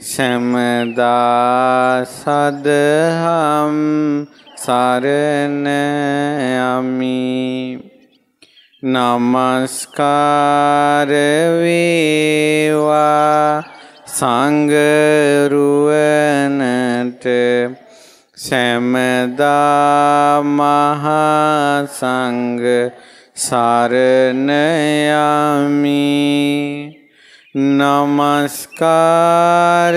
සැමදා සදහම් සරණ යමි නමස්කාර වේවා සංගරුවනට සැමදා මහා සංඝ සරණ යමි නමස්කාර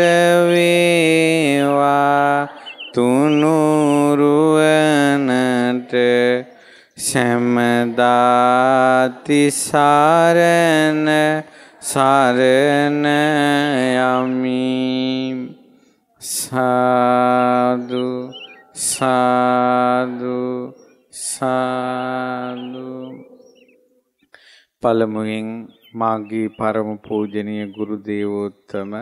වේවා තුනුරුවනට සැමදාති සරණ සරණ යමි සාදු සාදු සාදු පළමුවෙන් මාගේ පරම පූජනීය ගුරු දේවෝත්තම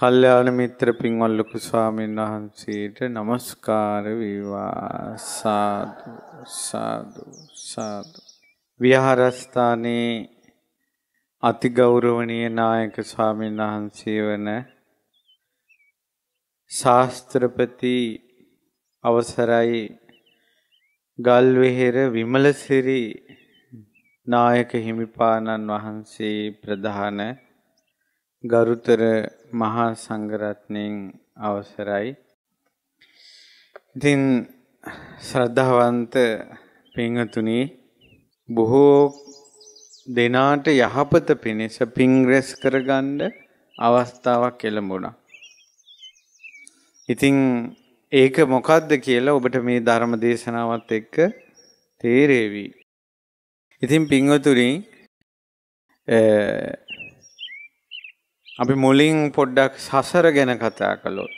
කල්යාණ මිත්‍ර පින්වත් ලොකු ස්වාමීන් වහන්සේට নমස්කාර වේවා සාදු සාදු සාදු විහාරස්ථානයේ අති ගෞරවනීය නායක ස්වාමීන් වහන්සේ වන ශාස්ත්‍රපති අවසරයි ගල්වෙහෙර විමලසිරි නායක හිමිපාණන් වහන්සේ ප්‍රධාන ගරුතර මහා සංඝරත්නයෙන් අවසරයි. ඉතින් ශ්‍රද්ධාවන්ත පින්තුනි බොහෝ දෙනාට යහපත පිණිස පින් රැස් කරගන්න අවස්ථාවක් ලැබුණා. ඉතින් ඒක මොකද්ද කියලා ඔබට මේ ධර්ම දේශනාවත් එක්ක තේරෙවි. ඉතින් පින්වතුනි අපි මුලින් පොඩ්ඩක් සසර ගැන කතා කළොත්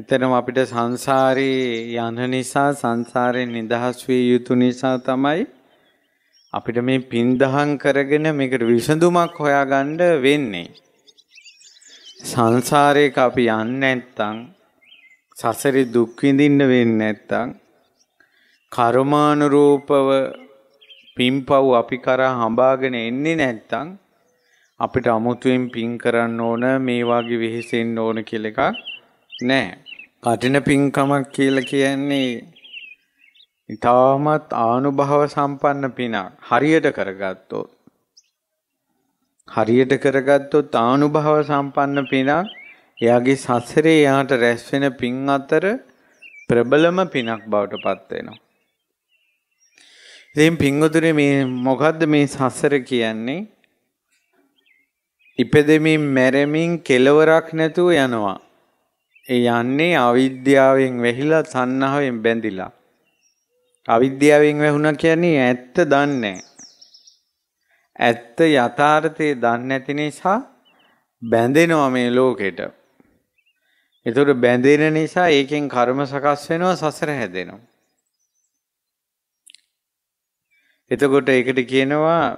එතනම අපිට සංසාරේ යන නිසා සංසාරයෙන් නිදහස් විය යුතු නිසා තමයි අපිට මේ පින් දහම් කරගෙන මේකට විසඳුමක් හොයාගන්න වෙන්නේ සංසාරේක අපි යන්නේ නැත්නම් සසරේ දුක් විඳින්න වෙන්නේ නැත්නම් කර්මානුරූපව පින්පව් අපි කරා හඹාගෙන එන්නේ නැත්නම් අපිට අමුතුවෙන් පින් කරන්න ඕන මේ වගේ වෙහෙසෙන්න ඕන කියලා එකක් නැහැ. කටින පින්කමක් කියලා කියන්නේ ඊටමත් ආනුභව සම්පන්න පිනක්. හරියට කරගත්තොත් හරියට කරගත්තොත් ආනුභව සම්පන්න පිනක් එයාගේ සසරේ යාට රැස් වෙන පින් අතර ප්‍රබලම පිනක් බවට පත් වෙනවා. ඉතින් පින්වතුනි මේ මොකද්ද මේ සසර කියන්නේ? ඉපදෙමින් මැරෙමින් කෙලවරක් නැතුව යනවා. ඒ යන්නේ අවිද්‍යාවෙන් වැහිලා සන්නහවෙන් බැඳිලා. අවිද්‍යාවෙන් වැහුණා කියන්නේ ඇත්ත දන්නේ ඇත්ත යථාර්ථය දන්නේ නැති නිසා බැඳෙනවා මේ ලෝකෙට. ඒතර බැඳෙන නිසා ඒකෙන් කර්ම සකස් වෙනවා සසර හැදෙනවා. එතකොට ඒකට කියනවා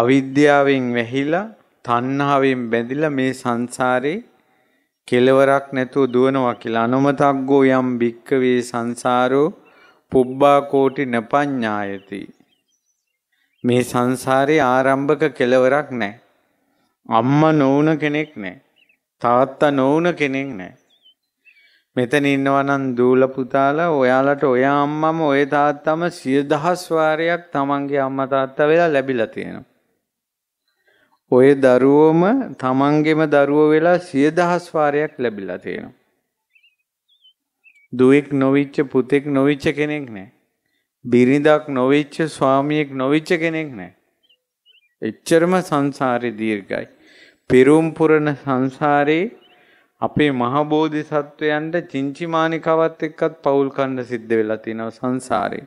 අවිද්‍යාවෙන් වැහිලා තණ්හාවෙන් බැඳිලා මේ සංසාරේ කෙලවරක් නැතුව දුවනවා කියලා අනුමතග්ගෝ යම් භික්කවේ සංසාරෝ පුබ්බා කෝටි නපඤ්ඤායති මේ සංසාරේ ආරම්භක කෙලවරක් නැහැ අම්මා නොවුන කෙනෙක් නැහැ තාත්තා නොවුන කෙනෙක් නැහැ මෙතන ඉන්නවනම් දූල පුතාලා ඔයාලට ඔය අම්මම ඔය තාත්තම සිය දහස් වාරයක් තමන්ගේ අම්මා තාත්තා වෙලා ලැබිලා තියෙනවා. ඔය දරුවෝම තමන්ගේම දරුවෝ වෙලා සිය දහස් වාරයක් ලැබිලා තියෙනවා. දුවෙක් නොවිච්ච පුතෙක් නොවිච්ච කෙනෙක් නෑ. බිරිඳක් නොවිච්ච ස්වාමියෙක් නොවිච්ච කෙනෙක් නෑ. එච්චරම සංසාරේ දීර්ඝයි. පෙරුම් පුරන සංසාරේ අපේ මහ බෝධිසත්වයන්ට චින්චිමානිකවත් එක්කත් පවුල් කණ්ඩ සිද්ධ වෙලා තියෙනවා සංසාරේ.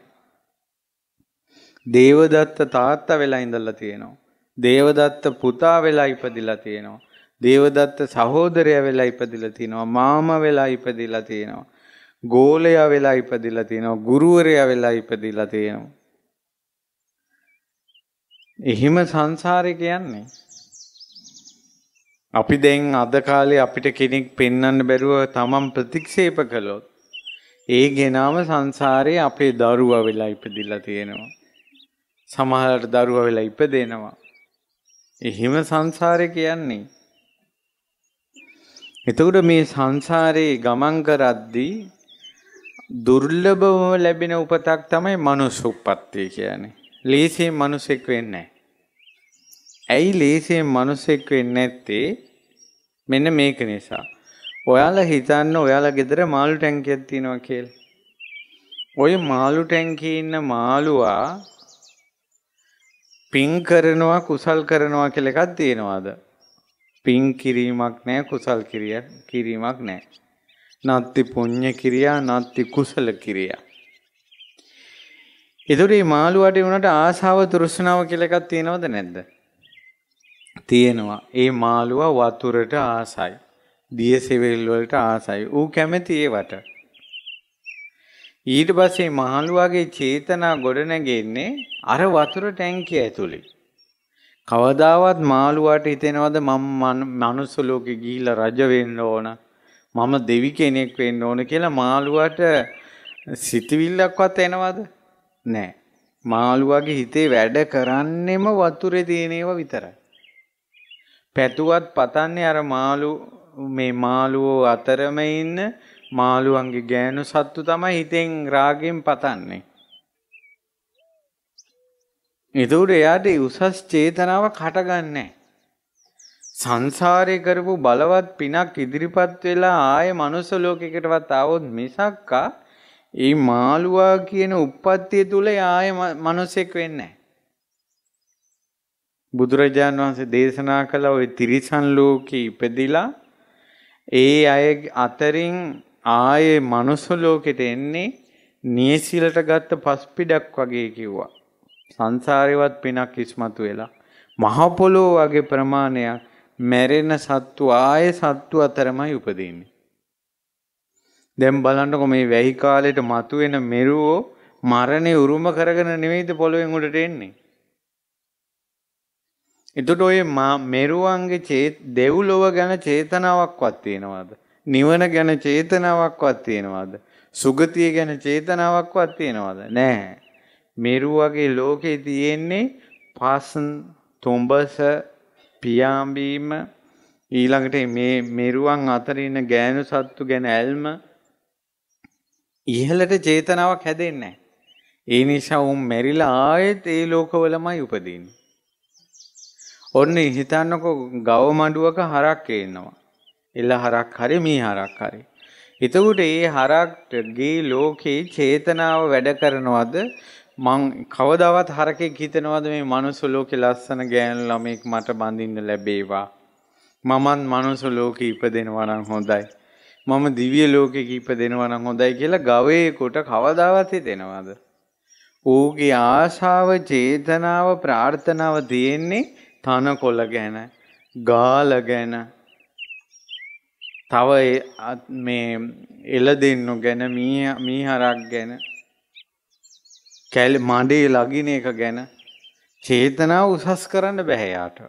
දේවදත්ත තාත්තා වෙලා ඉඳලා තියෙනවා. දේවදත්ත පුතා වෙලා ඉපදිලා තියෙනවා. දේවදත්ත සහෝදරයා වෙලා ඉපදිලා තියෙනවා. මාමා වෙලා ඉපදිලා තියෙනවා. ගෝලයා වෙලා ඉපදිලා තියෙනවා. ගුරුවරයා වෙලා ඉපදිලා තියෙනවා. එහෙම සංසාරේ කියන්නේ අපි දැන් අද කාලේ අපිට කෙනෙක් පෙන්වන්න බැරුව තමන් ප්‍රතික්ෂේප කළොත් ඒ ගෙනාම සංසාරයේ අපේ දරුවා වෙලා ඉපදිලා තියෙනවා. සමහරට දරුවා වෙලා ඉපදෙනවා. එහෙම සංසාරේ කියන්නේ. එතකොට මේ සංසාරේ ගමන් කරද්දී දුර්ලභවම ලැබෙන උපතක් තමයි මනුස්ස උප්පත්තිය කියන්නේ. ලේසියෙන් මිනිසෙක් වෙන්නේ නැහැ. ඇයි ලේසියෙන් මිනිසෙක් වෙන්නේ නැත්තේ? මෙන්න මේක නිසා. ඔයාලා හිතන්න ඔයාලා ගෙදර මාළු ටැංකියක් තියෙනවා කියලා. ওই මාළු ටැංකියේ ඉන්න මාළුවා පින් කරනවා කුසල් කරනවා කියලා එකක් තියෙනවාද? පින් කිරීමක් නැහැ කුසල් කිරීමක් නැහැ. නත්ති පුණ්‍ය කිරියා නත්ති කුසල කිරියා. ඒතකොට මේ මාළුවට උනට ආසාව තෘෂ්ණාව කියලා එකක් තියෙනවද නැද්ද? තියෙනවා. ඒ මාළුවා වතුරට ආසයි. දියසෙවිල් වලට ආසයි. ඌ කැමති ඒවට. ඊට පස්සේ මහලුවාගේ චේතනා ගොඩනැගෙන්නේ අර වතුර ටැංකිය ඇතුලේ. කවදාවත් මාළුවාට හිතෙනවද මම මනුස්ස ලෝකෙ ගිහිල්ලා රජ වෙන්න ඕන මම දෙවි කෙනෙක් වෙන්න ඕන කියලා මාළුවාට සිතවිල්ලක්වත් එනවද? නැහැ. මාළුවාගේ හිතේ වැඩ කරන්නෙම වතුරේ තියෙන ඒවා විතරයි. පැතුවත් පතන්නේ අර මාළු මේ මාළුවෝ අතරම ඉන්න මාළුවන්ගේ ගෑනු සත්තු තමයි හිතෙන් රාගෙන් පතන්නේ. එතකොට එයාට උසස් චේතනාවක් හටගන්නේ සංසාරේ කරපු බලවත් පිනක් ඉදිරිපත් වෙලා ආයේ මනුස්ස ලෝකයකටවත් ආවොත් මිසක්කා ඒ මාළුවා කියන උප්පත්තිය තුල ආයේ මනුස්සෙක් වෙන්නේ නැහැ. බුදුරජාන් වහන්සේ දේශනා කළ ওই තිරිසන් ලෝකේ ඉපදිලා ඒ අය අතරින් ආයේ මනුස්ස ලෝකෙට එන්නේ නියසිලට ගත්ත පස්පිඩක් වගේ කිව්වා. සංසාරේවත් පිනක් ඉස්මතු වෙලා මහ පොළොව වගේ ප්‍රමාණයක් මැරෙන සත්තු ආයේ සත්තු අතරමයි උපදින්නේ. දැන් බලන්නකො මේ වැහි කාලේට මතුවෙන මෙරුවෝ මරණේ උරුම කරගෙන නෙවෙයිද පොළොවෙන් උඩට එන්නේ. එතකොට ඔය මා මෙරුවන්ගේ චේත දෙව්ලොව ගැන චේතනාවක්වත් තියෙනවද? නිවන ගැන චේතනාවක්වත් තියෙනවද? සුගතිය ගැන චේතනාවක්වත් තියෙනවද? නැහැ. මෙරුවගේ ලෝකේ තියෙන්නේ පස්න් තුඹස පියාඹීම ඊළඟට මේ මෙරුවන් අතර ඉන්න ගෑනු සත්තු ගැන ඇල්ම ඉහළට චේතනාවක් හැදෙන්නේ නැහැ. ඒ නිසා උන් මෙරිලා ආයෙත් ඒ ලෝකවලමයි උපදින්නේ. ඔන්න හිතන්නකෝ ගව මඩුවක හරක් එනවා. එළ හරක් හරි මේ හරක් හරි. එතකොට ඒ හරක්ගේ ලෝකේ චේතනාව වැඩ කරනවද මං කවදාවත් හරකෙක් හිතනවද මේ මනුස්ස ලෝකේ ලස්සන ගෑනු ළමෙක් මට බඳින්න ලැබේවා මමත් මනුස්ස ලෝකේ ඉපදෙනවා නම් හොඳයි මම දිව්‍ය ලෝකෙක ඉපදෙනවා නම් හොඳයි කියලා ගවයේ කොට කවදාවත් හිතෙනවද ඌගේ ආශාව චේතනාව ප්‍රාර්ථනාව තියෙන්නේ තනකොළ ගැන ගාල ගැන තව මේ එළ දෙන්නු ගැන මීහරක් ගැන කැල් මඩේ ලගින එක ගැන චේතනාව උසස් කරන්න බැහැ යාට.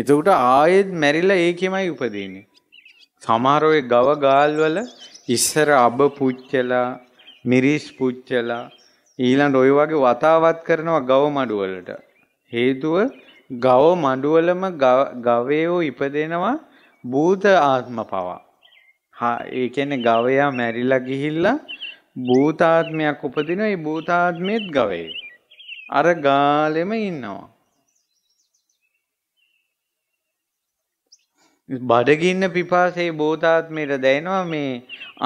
එතකොට ආයෙත් මැරිලා ඒකෙමයි උපදින්නේ. සමහර ඔය ගව ගාල්වල ඉස්සර අබ පුච්චලා මිරිස් පුච්චලා ඊළඟ ඔය වගේ වතාවත් කරනවා ගව මඩුවලට. හේතුව ගව මඩුවලම ගවයෝ ඉපදෙනවා භූත ආත්ම පවා. ඒ කියන්නේ ගවයා මැරිලා ගිහිල්ලා භූතාත්මයක් උපදිනවා. ඒ භූතාත්මෙත් ගවේ. අර ගාලෙම ඉන්නවා. බඩගින්න පිපාසේ බෝධාත්මයට දැනෙනවා මේ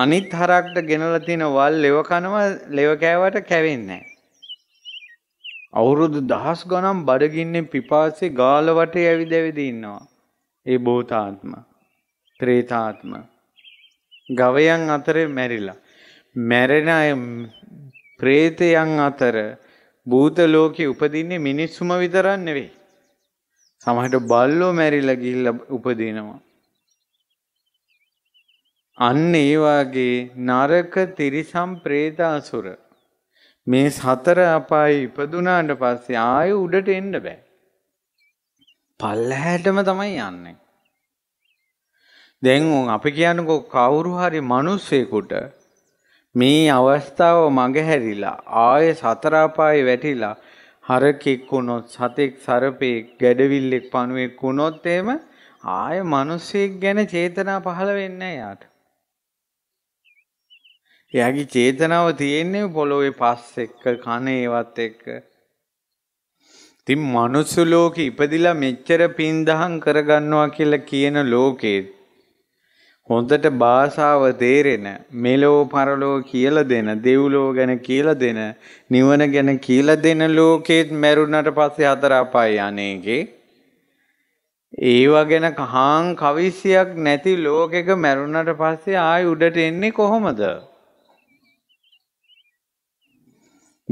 අනිත් හරක්ට ගෙනලා තියෙන වල් ලෙව කනවා ලෙව කෑවට කැවෙන්නේ නැහැ. අවුරුදු දහස් ගණන් බඩගින්නේ පිපාසේ ගාල වටේ ඇවිදැවිද ඉන්නවා. ඒ බෝතාත්ම. ත්‍රේතාත්ම. ගවයන් අතරේ මැරිලා. මැරෙන අය ප්‍රේතයන් අතර භූත ලෝකේ උපදින්නේ මිනිස්සුම විතරක් නෙවෙයි. සමහරට බල්ලෝ මැරිලා ගිහිල්ලා උපදිනවා. අන්න ඒ වාගේ නරක තිරිසම් പ്രേත අසුර මේ සතර අපායේ ඉපදුනාට පස්සේ ආයෙ උඩට එන්න බෑ. පල්ලහැටම තමයි යන්නේ. දැන් උන් අපි කියනකො කවුරු හරි මිනිස්සෙකුට මේ අවස්ථාව මගහැරිලා ආයෙ සතර අපායේ වැටිලා හරකෙක් වුණොත් සතෙක් සරපෙක් ගැඩවිල්ලෙක් පණුවෙක් වුණොත් එහෙම ආයෙ මිනිස්සෙක් ගැන චේතනා පහළ වෙන්නේ නැහැ යාට. එයාගේ චේතනාව තියෙන්නේ පොළොවේ පස් එක්ක කන ඒවත් එක්ක. ඉතින් මනුස්ස ලෝකේ ඉපදිලා මෙච්චර පින් දහම් කරගන්නවා කියලා කියන ලෝකේ හොඳට භාෂාව තේරෙන මෙලෝ පරලෝ කියලා දෙන දෙව්ලෝ ගැන කියලා දෙන නිවන ගැන කියලා දෙන ලෝකෙත් මැරුණට පස්සේ හතර අපාය යන්නේකේ ඒවා ගැන කහාන් කවිසියක් නැති ලෝකෙක මැරුණට පස්සේ ආයි උඩට එන්නේ කොහොමද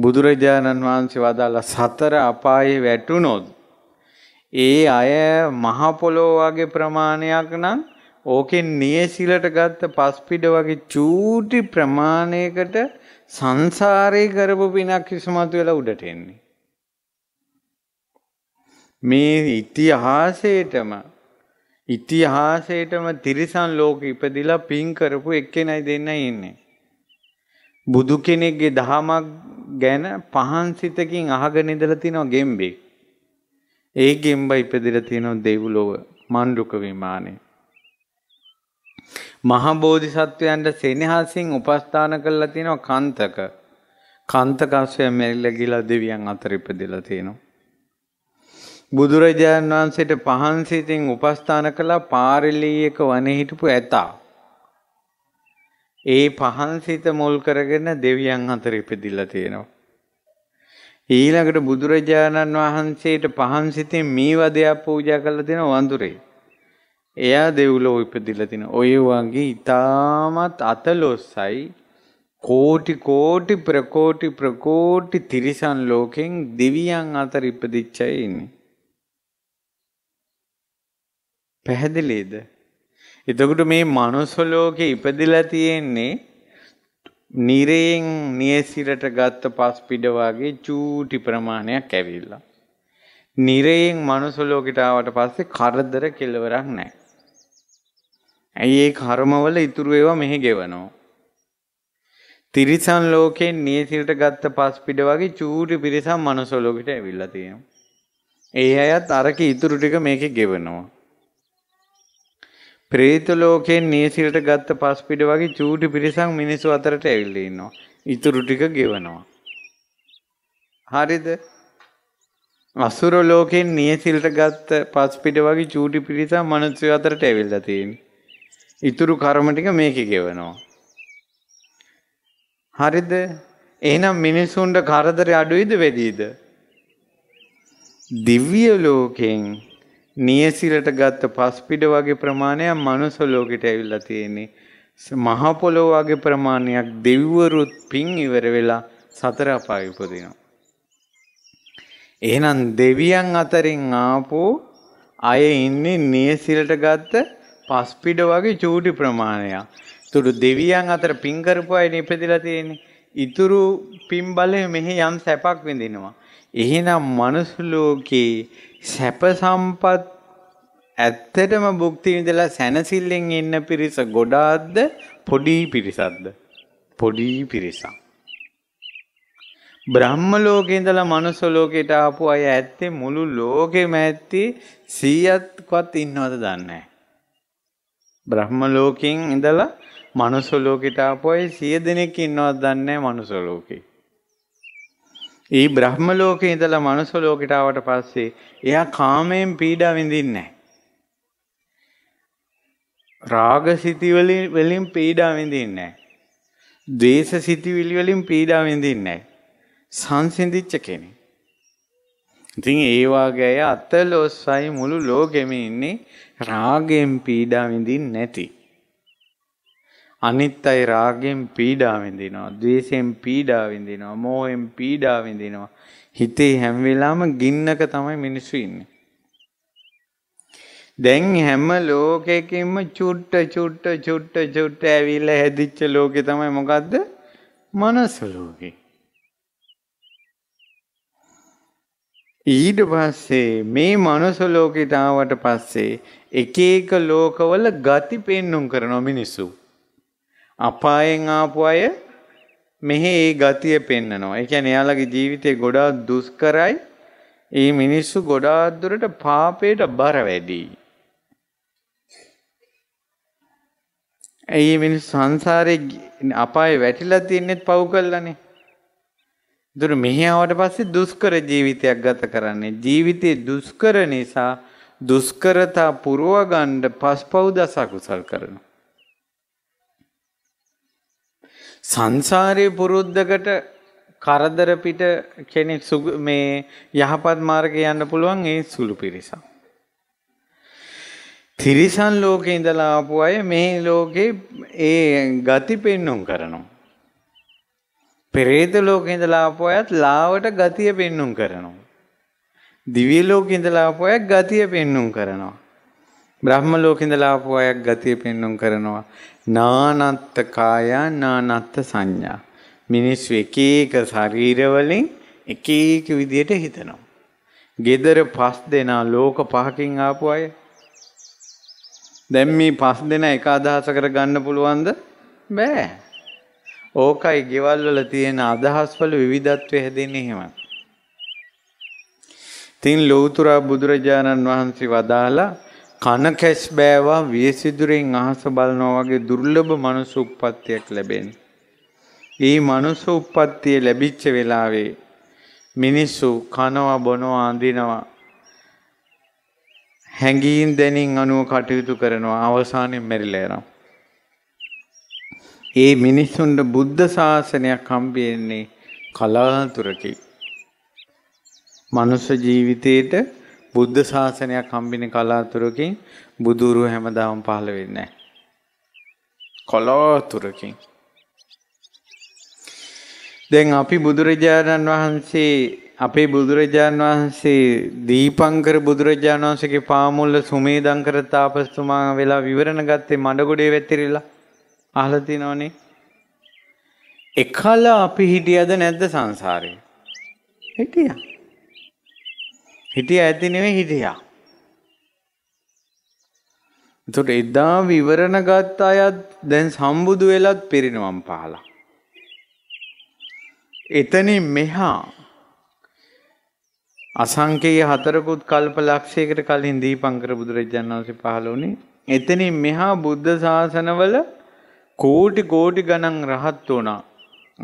බුදුරජාණන් වහන්සේ වදාළ සතර අපායේ වැටුනොත් ඒ අය මහ පොළොව වගේ ප්‍රමාණයක් නම් ඕකෙන් නියසිලට ගත්ත පස්පිඩ වගේ චූටි ප්‍රමාණයකට සංසාරේ කරපු පිනක් ඉස්මතු වෙලා උඩට එන්නේ. මේ ඉතිහාසයටම ඉතිහාසයටම තිරිසන් ලෝක ඉපදිලා පින් කරපු එක්කෙනයි දෙන්නයි ඉන්නේ. බුදු කෙනෙක්ගේ දහමක් ගැන පහන් සිතකින් අහගෙන ඉඳලා තිනවා ගෙම්බෙක්. ඒ ගෙම්බ ඉපදිලා තිනවා දෙව්ලොව මන්රුක විමානේ. මහා බෝධිසත්වයන්ට සෙනෙහසින් උපස්ථාන කළා තිනවා කන්තක. කන්තකස්සය මෙල්ල ගිලා දෙවියන් අතර ඉපදිලා තිනවා. බුදුරජාණන් වහන්සේට පහන් සිතින් උපස්ථාන කළා පාරිලීයක වනේ හිටපු ඇතා. ඒ පහන් සිත මුල් කරගෙන දෙවියන් අතර ඉපදිලා තියෙනවා. ඊළඟට බුදුරජාණන් වහන්සේට පහන් සිතෙන් මේ වදයක් පූජා කරලා දෙන වඳුරේ. එයා දෙව්ලෝ ඉපදිලා තින. ඔය වගේ ඊටමත් අතලොස්සයි කෝටි කෝටි ප්‍රකෝටි ප්‍රකෝටි තිරිසන් ලෝකෙන් දෙවියන් අතර ඉපදිච්චයි ඉන්නේ. පැහැදිලිද? එතකොට මේ මනුස්ස ලෝකේ ඉපදිලා තියෙන්නේ නිරයෙන් නියසිරට ගත්ත පස් පිඩ වගේ චූටි ප්‍රමාණයක් ඇවිල්ලා. නිරයෙන් මනුස්ස ලෝකෙට ආවට පස්සේ කරදර කෙලවරක් නැහැ. ඇයි ඒ කර්මවල ඉතුරු ඒවා මෙහි ගෙවනවා. තිරිසන් ලෝකෙන් නියසිරට ගත්ත පස් පිඩ වගේ චූටි පිරිසක් මනුස්ස ලෝකෙට ඇවිල්ලා තියෙනවා. ඒ අයත් අරක ඉතුරු ටික මේකේ ගෙවනවා. ප්‍රේත ලෝකයෙන් නියසිරට ගත්ත පස් පිට වගේ චූටි පිරිසක් මිනිස්සු අතරට ඇවිල්ලා ඉන්නවා. ඉතුරු ටික ගෙවනවා. හරිද? අසුර ලෝකයෙන් නියසිරට ගත්ත පස් පිට වගේ චූටි පිරිසක් මිනිස්සු අතරට ඇවිල්ලා තියෙනවා. ඉතුරු කර්ම ටික මේකේ ගෙවනවා. හරිද? එහෙනම් මිනිසුන්ගේ කරදරේ අඩුයිද වැඩිද? දිව්‍ය ලෝකයෙන් නියසිරට ගත්ත පස්පිඩ වගේ ප්‍රමාණයක් මනුස්ස ලෝකෙට ඇවිල්ලා තියෙන්නේ. මහ පොළොව වගේ ප්‍රමාණයක් දෙවිවරුත් පින් ඉවර වෙලා සතර අපාය උපදිනවා. එහෙනම් දෙවියන් අතරින් ආපු අය ඉන්නේ නියසිරට ගත්ත පස්පිඩ වගේ චූටි ප්‍රමාණයක්. ඒතුළු දෙවියන් අතර පින් කරපු අය ඉපදිලා තියෙන්නේ. ඉතුරු පින් බලය මෙහි යම් සැපක් විඳිනවා. එහෙනම් මනුස්ස ලෝකේ සැප සම්පත් ඇත්තටම භුක්ති විඳලා සැනසෙල්ලෙන් ඉන්න පිරිස ගොඩාක්ද පොඩි පිරිසක්ද පොඩි පිරිසක් බ්‍රහ්ම ලෝකේ ඉඳලා මනුස්ස ලෝකයට ආපු අය ඇත්තේ මුළු ලෝකෙම ඇත්තේ 100ක්වත් ඉන්නවද දන්නේ නැහැ බ්‍රහ්ම ලෝකෙන් ඉඳලා මනුස්ස ලෝකයට ආපු අය 100 දෙනෙක් ඉන්නවද දන්නේ නැහැ මනුස්ස ලෝකේ ඒ බ්‍රහ්ම ලෝකේ ඉඳලා මනුස්ස ලෝකයට ආවට පස්සේ එයා කාමයෙන් පීඩා විඳින්නේ නැහැ. රාග සිතිවිලි වලින් පීඩා විඳින්නේ නැහැ. ද්වේෂ සිතිවිලි වලින් පීඩා විඳින්නේ නැහැ. සංසිඳිච්ච කෙනෙක්. ඉතින් ඒ වාගේ අතලොස්සයි මුළු ලෝකෙම ඉන්නේ රාගයෙන් පීඩා විඳින්නේ නැති. අනිත් අය රාගෙන් පීඩා විඳිනවා, ද්වේෂයෙන් පීඩා විඳිනවා, මෝහෙන් පීඩා විඳිනවා. හිතේ හැම වෙලාවෙම ගින්නක තමයි මිනිස්සු ඉන්නේ. දැන් හැම ලෝකයකින්ම චුට්ට චුට්ට චුට්ට චුට්ට ඇවිල්ලා හැදිච්ච ලෝකේ තමයි මොකද්ද? මනස ලෝකේ. ඊට පස්සේ මේ මනස ලෝකයට ආවට පස්සේ එක එක ලෝකවල ගති පෙන්눔 කරනවා මිනිස්සු. අපායෙන් ආපු අය මෙහි ඒ ගතිය පෙන්නනවා. ඒ කියන්නේ එයාලගේ ජීවිතේ ගොඩාක් දුෂ්කරයි. ඒ මිනිස්සු ගොඩාක් දුරට පාපයට බර වැඩි. ඒ මිනිස් සංසාරේ අපායේ වැටිලා තින්නෙත් පව් කළානේ. දුර මෙහි ආවට පස්සේ දුෂ්කර ජීවිතයක් ගත කරන්නේ. ජීවිතේ දුෂ්කර නිසා දුෂ්කරතා පුරව ගන්න පස්පව් දස කුසල් කරනවා. සංසාරේ පුරුද්දකට කරදර පිට කෙනෙක් මේ යහපත් මාර්ගේ යන්න පුළුවන් ඒ සුළු පිරිසක්. තිරිසන් ලෝකේ ඉඳලා ආපු අය මේ ලෝකේ ඒ ගති පෙන්눔 කරනවා. පෙරේත ලෝකේ ඉඳලා ආපු අයත් ලාවට ගතිය පෙන්눔 කරනවා. දිව්‍ය ලෝකේ ඉඳලා ආපු අය ගතිය පෙන්눔 කරනවා. බ්‍රහ්ම ලෝකේ ඉඳලා ආපු අය ගතිය පෙන්눔 කරනවා. නානත්ත කායා නානත්ත සංඥා. මිනිස්සු එක එක ශරීරවලින් එක එක විදියට හිතනවා. gedara පස් දෙනා ලෝක පහකින් ආපු අය. දැන් මේ පස් දෙනා එක අදහස කරගන්න පුළුවන්ද? බෑ. ඕකයි ගෙවල් වල තියෙන අදහස් වල විවිධත්වය හැදෙන්නේ එහෙමයි. තින් ලෞතර බුදුරජාණන් වහන්සේ වදාලා කන කැස් බෑවා වියසිදුරෙන් අහස බලනවා වගේ දුර්ලභ මනුස්ස උප්පත්තියක් ලැබෙන. ඒ මනුස්ස උප්පත්තිය ලැබිච්ච වෙලාවේ මිනිස්සු කනවා බොනවා අඳිනවා හැඟීම් දැනින් අනුව කටයුතු කරනවා අවසානයෙන් මැරිලා යනවා. ඒ මිනිස්සුන්ට බුද්ධ ශාසනයක් හම්බෙන්නේ කලාතුරකින්. මනුෂ්‍ය ජීවිතේට බුද්ධ ශාසනයක් හම්බින කලාතුරකින් බුදුරු හැමදාම පහළ වෙන්නේ නැහැ. කලාතුරකින්. දැන් අපි බුදුරජාණන් වහන්සේ අපේ බුදුරජාණන් වහන්සේ දීපංකර බුදුරජාණන් වහන්සේගේ පාමුල්ල සුමේදංකර තාපස්තුමා වෙලා විවරණ ගත්තේ මඩගොඩේ වැතිරිලා. අහලා තිනවනේ. එකල අපි හිටියද නැද්ද සංසාරේ? හිටියා. හිටිය ඇති නෙවෙයි හිටියා. එතකොට එදා විවරණ ගත්ත අයත් දැන් සම්බුදු වෙලත් පිරිනවම් පහලා. එතනින් මෙහා අසංකේය හතරකුත් කල්ප ලක්ෂයකට කලින් දීපංකර බුදුරජාණන් වහන්සේ පහළ වුණේ. එතනින් මෙහා බුද්ධ ශාසනවල කෝටි කෝටි ගණන් රහත් වුණා.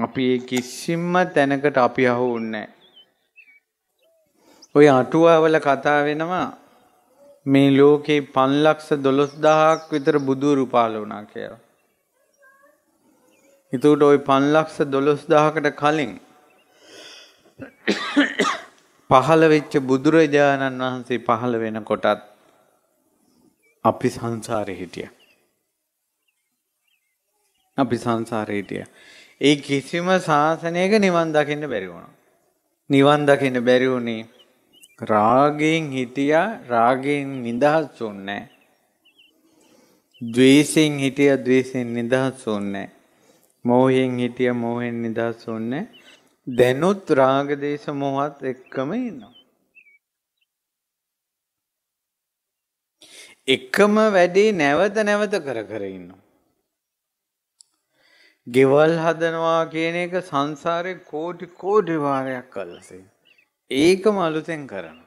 අපි කිසිම තැනකට අපි අහු වුණේ නැහැ. ওই අටුවාවල කතා වෙනවා මේ ලෝකේ 512000ක් විතර බුදුරු පාල වුණා කියලා. ඒතකොට ওই 512000කට කලින් පහළ වෙච්ච බුදුරජාණන් වහන්සේ පහළ වෙනකොටත් අපි සංසාරේ හිටියා. අපි සංසාරේ හිටියා. ඒ කිසිම ශාසනයක නිවන් දකින්න බැරි වුණා. නිවන් දකින්න බැරි වුණේ රාගයෙන් හිටියා රාගයෙන් නිදහස් වුන්නේ ද්වේෂයෙන් හිටියා ද්වේෂයෙන් නිදහස් වුන්නේ මෝහයෙන් හිටියා මෝහෙන් නිදහස් වුන්නේ දැනුත් රාග දේශ මොහත් එක්කම ඉන්නවා එකම වැඩේ නැවත නැවත කර කර ඉන්නවා ගෙවල් හදනවා කියන එක සංසාරේ කෝටි කෝටි වාරයක් කළා ඒකම අලුතෙන් කරනවා.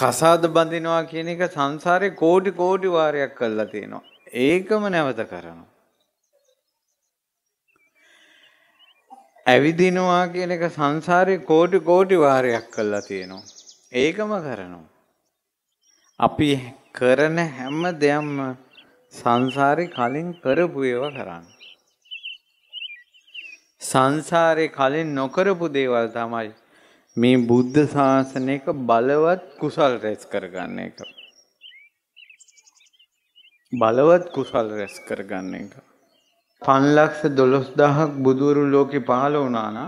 කසාද බඳිනවා කියන එක සංසාරේ කෝටි කෝටි වාරයක් කළා තියෙනවා. ඒකම නැවත කරනවා. ඇවිදිනවා කියන එක සංසාරේ කෝටි කෝටි වාරයක් කළා තියෙනවා. ඒකම කරනවා. අපි කරන හැම දෙයක්ම සංසාරේ කලින් කරපු ඒවා කරන්නේ. සංසාරේ කලින් නොකරපු දේවල් තමයි මේ බුද්ධ ශාසනයක බලවත් කුසල් රැස් කරගන්න එක. බලවත් කුසල් රැස් කරගන්න එක. පන්ලක්ෂ දොළොස් දහක් බුදුරු ලෝකෙ පහළ වුණාන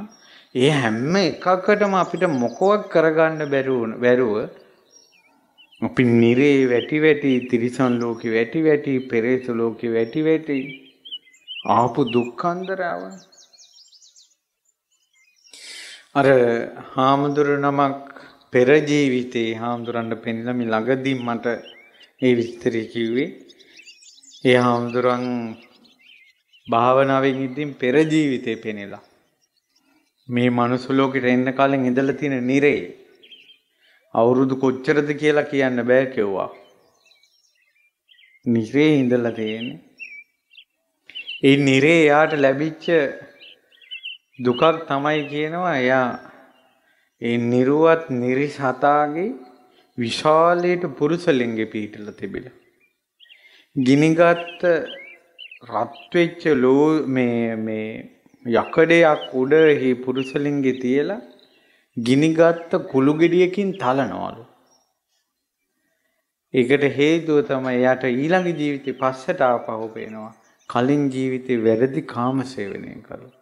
ඒ හැම්ම එකකටම අපිට මොකොවක් කරගන්න බැරුවන වැරුව අපි නිරේ වැටි වැටි තිරිසන් ලෝකෙ වැටි වැටි පෙරේත ලෝකෙ වැටි වැටි ආපු දුක්ඛන්දරාවන් අර හාමුදුරු නමක් පෙර ජීවිතේ හාමුදුරන්ට පෙනිලා මේ ළඟදී මට මේ විස්තරය කිව්වේ. ඒ හාමුදුරන් භාවනාවෙන් ඉදින් පෙර ජීවිතේ පෙනිලා මේ මනුස්ස ලෝකෙට එන්න කලින් ඉඳලා තියෙන නිරේ අවුරුදු කොච්චරද කියලා කියන්න බෑ කෙවුවා. නිරේ ඉඳලා තියෙන්නේ. ඒ නිරේ යාට ලැබිච්ච දුකක් තමයි කියනවා එයා ඒ නිර්වත් නිරිස් හතාගේ විශාලයට පුරුසලින්ගේ පීටලා තිබිලා. ගිනිගත් රත් වෙච්ච ලෝ මේ මේ යකඩයක් උඩ හි පුරුසලින්ගේ තියලා ගිනිගත් කුළු ගෙඩියකින් තලනවලු. ඒකට හේතුව තමයි යට ඊළඟ ජීවිතේ පස්සට ආපහු පේනවා. කලින් ජීවිතේ වැරදි කාම සේවනය කළා.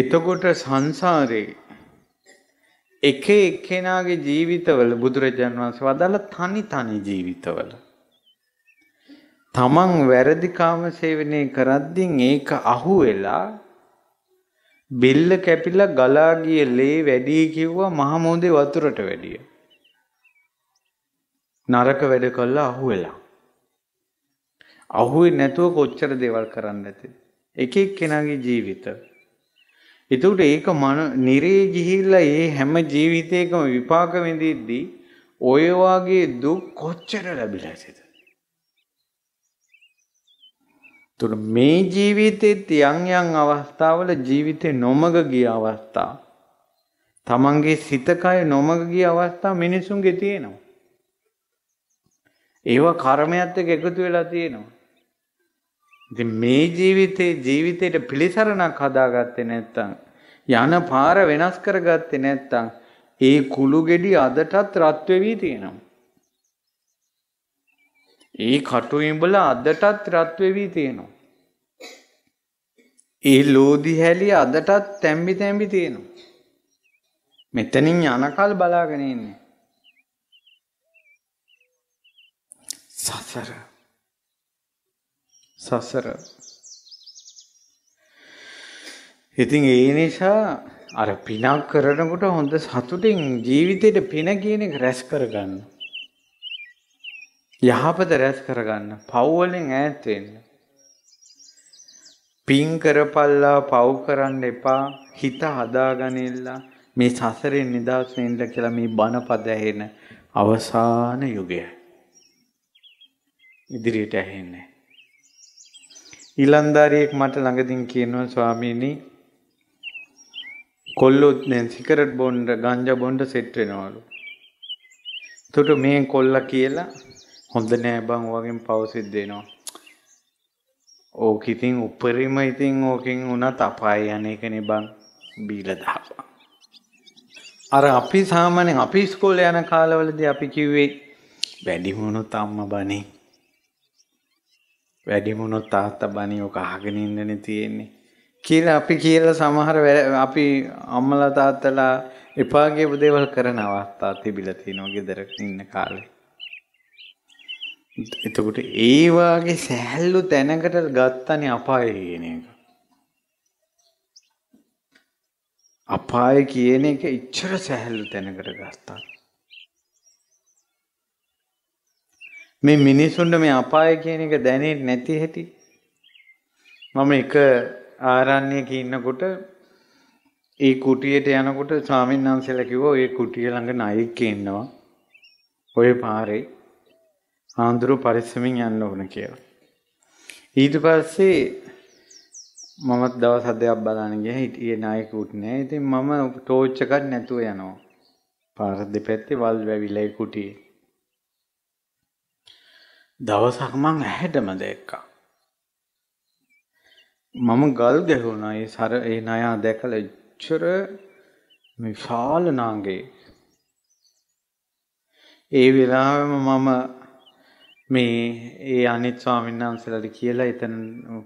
එතකොට සංසාරේ එක එක්කෙනාගේ ජීවිතවල බුදුරජාන් වහන්සේ වදාළ තනි තනි ජීවිතවල තමන් වැරදි කාම සේවනය කරද්දී ඒක අහුවෙලා බෙල්ල කැපිලා ගලා ගිය ලේ වැඩි කිව්වා මහමෝදේ වතුරට වැඩිය. නරක වැඩ කළා අහුවෙලා. අහුවේ නැතුව කොච්චර දේවල් කරන්න ඇති. එක එක්කෙනාගේ ජීවිතේ එතකොට ඒක මන නිරේ ගිහිල්ලා ඒ හැම ජීවිතයකම විපාක වෙඳිද්දී ඔය වාගේ දුක් කොච්චර ලැබිලාද? තුර මේ ජීවිතෙත් යම් යම් අවස්ථාවල ජීවිතේ නොමග ගිය අවස්ථා තමන්ගේ සිත කය නොමග ගිය අවස්ථා මිනිසුන්ගේ තියෙනවා ඒවා කර්මයත් එක්ක එකතු වෙලා තියෙනවා ඉතින් මේ ජීවිතේ ජීවිතේට පිළිසරණක් හදාගත්තේ නැත්තම් යන පාර වෙනස් කරගත්තේ නැත්තම් ඒ කුළු ගෙඩි අදටත් රත් වෙවි තියෙනවා. ඒ කටු ඉඹල අදටත් රත් වෙවි තියෙනවා. ඒ ලෝදි හැලිය අදටත් තැම්බි තැම්බි තියෙනවා. මෙතනින් යනකල් බලාගෙන ඉන්නේ. සසර සසර. ඉතින් ඒ නිසා අර පිනක් කරනකොට හොඳ සතුටින් ජීවිතේට පින කියන එක රැස් කරගන්න. යහපත රැස් කරගන්න. පව් වලින් ඈත් වෙන්න. පින් කරපල්ලා පව් කරන්න එපා. හිත හදාගනින්න. මේ සසරෙන් නිදහස් වෙන්න කියලා මේ බණපද ඇහෙන අවසාන යුගය. ඉදිරියට ඇහෙන්නේ. ඉලන්දාරියෙක් මට ළඟදින් කියනවා ස්වාමීනි කොල්ලෝ දැන් සිගරට් බොන්න ගංජා බොන්න සෙට් වෙනවලු. එතකොට මේ කොල්ලා කියලා හොඳ නෑ බං වගේම පවසෙත් දෙනවා. ඕක ඉතින් උපරිම ඉතින් ඕකෙන් උනත් අපාය යන එකනේ බං බීලා දාපන්. අර අපි සාමාන්‍යයෙන් අපි ඉස්කෝලේ යන කාලවලදී අපි කිව්වේ වැඩිම වුණොත් අම්මා බනේ වැඩිම වුණොත් තාත්තා බණියෝක අහගෙන ඉන්නනේ තියෙන්නේ කියලා අපි කියලා සමහර අපි අම්මලා තාත්තලා එපා කියපු දේවල් කරන අවස්ථා තිබිලා තියෙනවා ගෙදරක ඉන්න කාලේ. එතකොට ඒ වාගේ සැහැල්ලු තැනකට ගත්තනේ අපාය කියන එක. අපාය කියන එක ඉච්චර සැහැල්ලු තැනකට ගත්තා. මේ මිනිසුන්ට මේ අපාය කියන එක දැනෙන්නේ නැති හැටි මම එක ආරණ්‍යයක ඉන්නකොට ඒ කුටියට යනකොට ස්වාමීන් වහන්සේලා කිව්වා ඔය කුටිය ළඟ නායක ඉන්නවා ඔය පාරේ ආන්දරු පරිස්සමින් යන්න ඕන කියලා ඊට පස්සේ මමත් දවස් හදයක් බලන්න ගියා හිටියේ නායකුත් නෑ ඉතින් මම ටෝච් එකක් නැතුව යනවා පාර දෙපැත්තේ වල් වැවිලා කුටියේ දවසක් මං ඇහැටම දැක්කා. මම ගල් ගැහුණා ඒ සර ඒ නයා දැකලා ඉච්චර විශාල නාංගේ. ඒ වෙලාවෙම මම මේ ඒ අනිත් ස්වාමීන් වහන්සේලාට කියලා එතන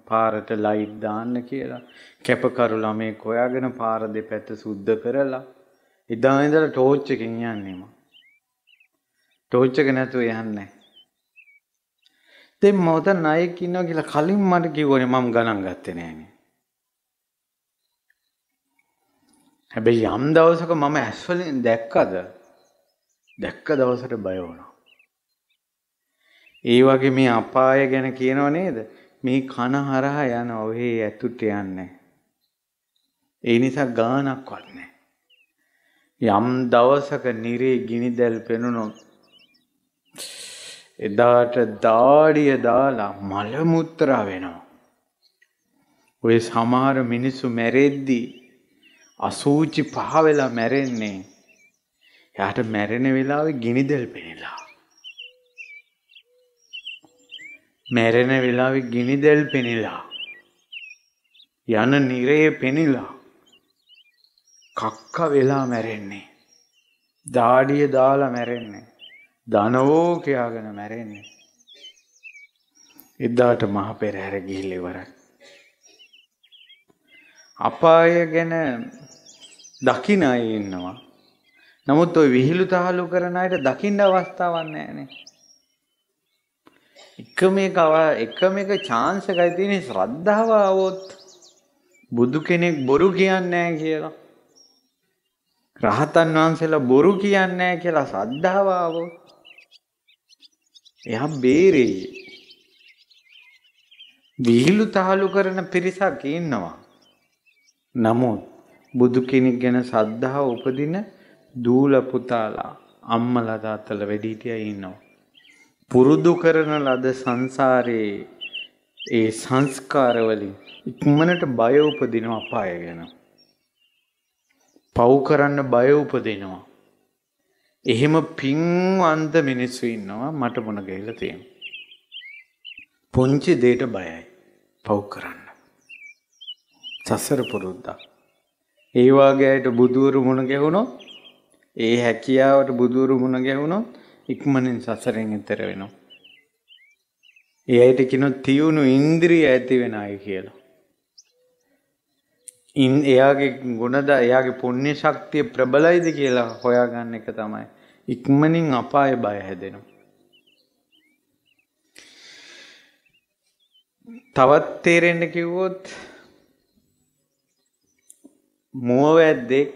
පාරට ලයිට් දාන්න කියලා කැපකරු ළමේ කොයාගෙන පාර දෙපැත්ත සුද්ධ කරලා ඉදා ඉඳලා ටෝච් එකකින් යන්නේ මම. ටෝච් එක නැතුව යන්නේ නැහැ. දැන් මම උතන ණයෙක් ඉන්නවා කියලා කලින් මට කිව්වනේ මම ගණන් ගත්තේ නෑනේ. හැබැයි යම් දවසක මම ඇස්වලින් දැක්කද දැක්ක දවසට බය වුණා. ඒ වගේ මේ අපාය ගැන කියනව නේද? මේ කන හරහා යන ඔහේ ඇතුට යන්නේ. ඒ නිසා ගානක්වත් නැහැ. යම් දවසක නිරේ ගිනිදැල් පෙනුනොත් එදාට දාඩිය දාලා මලමුත්‍රා වෙනවා. ඔය සමහර මිනිස්සු මැරෙද්දී අසූචි පහ වෙලා මැරෙන්නේ. එයාට මැරෙන වෙලාවේ ගිනිදෙල් පෙනිලා. මැරෙන වෙලාවේ ගිනිදෙල් පෙනිලා. යන නිරේ පෙනිලා. කක්ක වෙලා මැරෙන්නේ. දාඩිය දාලා මැරෙන්නේ. ධනවෝ කියාගෙන මැරෙන්නේ. එදාට මහ පෙරහැර ගිහිල්ලා ඉවරයි. අපාය ගැන දකින්න අය ඉන්නවා. නමුත් ওই විහිළු තහළු කරන අයට දකින්න අවස්ථාවක් නැහැනේ. එකම එක එකම එක chance එකයි තියෙන්නේ ශ්‍රද්ධාව આવොත් බුදු කෙනෙක් බොරු කියන්නේ නැහැ කියලා. රහතන් වහන්සේලා බොරු කියන්නේ නැහැ කියලා ශ්‍රද්ධාව આવොත් එයා බේරෙයි. විහිළු තහළු කරන පිරිසක් ඉන්නවා. නමුත් බුදු කෙනෙක් ගැන සද්ධාව උපදින දූල පුතාලා අම්මලා තාත්තලා වැඩි හිටියයි ඉන්නවා. පුරුදු කරන ලද සංසාරයේ ඒ සංස්කාරවලින් ඉක්මනට බය උපදිනවා අපාය ගැන. පව් කරන්න බය උපදිනවා. එහෙම පින්වන්ත මිනිස්සු ඉන්නවා මට මොන ගිහිලා තියෙන. පුංචි දෙයට බයයි. පව් කරන්න. සසර පුරුද්දා. ඒ වාගේ අයට බුදුවරු මුණ ගැහුණොත් ඒ හැකියාවට බුදුවරු මුණ ගැහුණොත් ඉක්මනින් සසරෙන් එතර වෙනවා. ඒ අයට කියනවා තියුණු ඉන්ද්‍රිය ඇති වෙන අය කියලා. ඉන් එයාගේ ගුණද එයාගේ පුණ්‍ය ශක්තිය ප්‍රබලයිද කියලා හොයාගන්න එක තමයි ඉක්මනින් අපාය බය හැදෙනවා. තවත් තේරෙන්න කිව්වොත් මුවවැද්දෙක්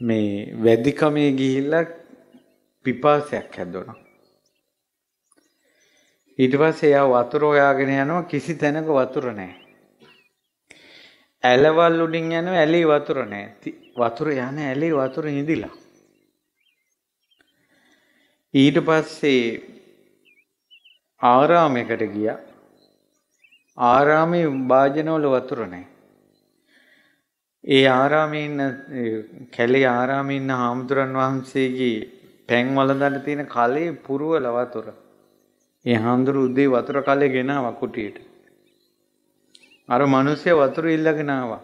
මේ වැදිකමේ ගිහිල්ලා පිපාසයක් හැදුණා. ඊට පස්සේ එයා වතුර හොයාගෙන යනවා කිසි තැනක වතුර නැහැ. ඇලවල් උඩින් යනවා ඇලේ වතුර නැති. වතුර යන ඇලේ වතුර නිදිලා. ඊට පස්සේ ආරාමයකට ගියා. ආරාමේ වාජනවල වතුර නැහැ. ඒ ආරාමේ ඉන්න කැලේ ආරාමේ ඉන්න හාමුදුරන් වහන්සේගේ පැන් වලඳන්න තියෙන කලේ පුරවල වතුර. ඒ හාමුදුරු උදේ වතුර කලේ ගෙනාවා කුටියට. අර මිනිස්සයා වතුර ඉල්ලගෙන ආවා.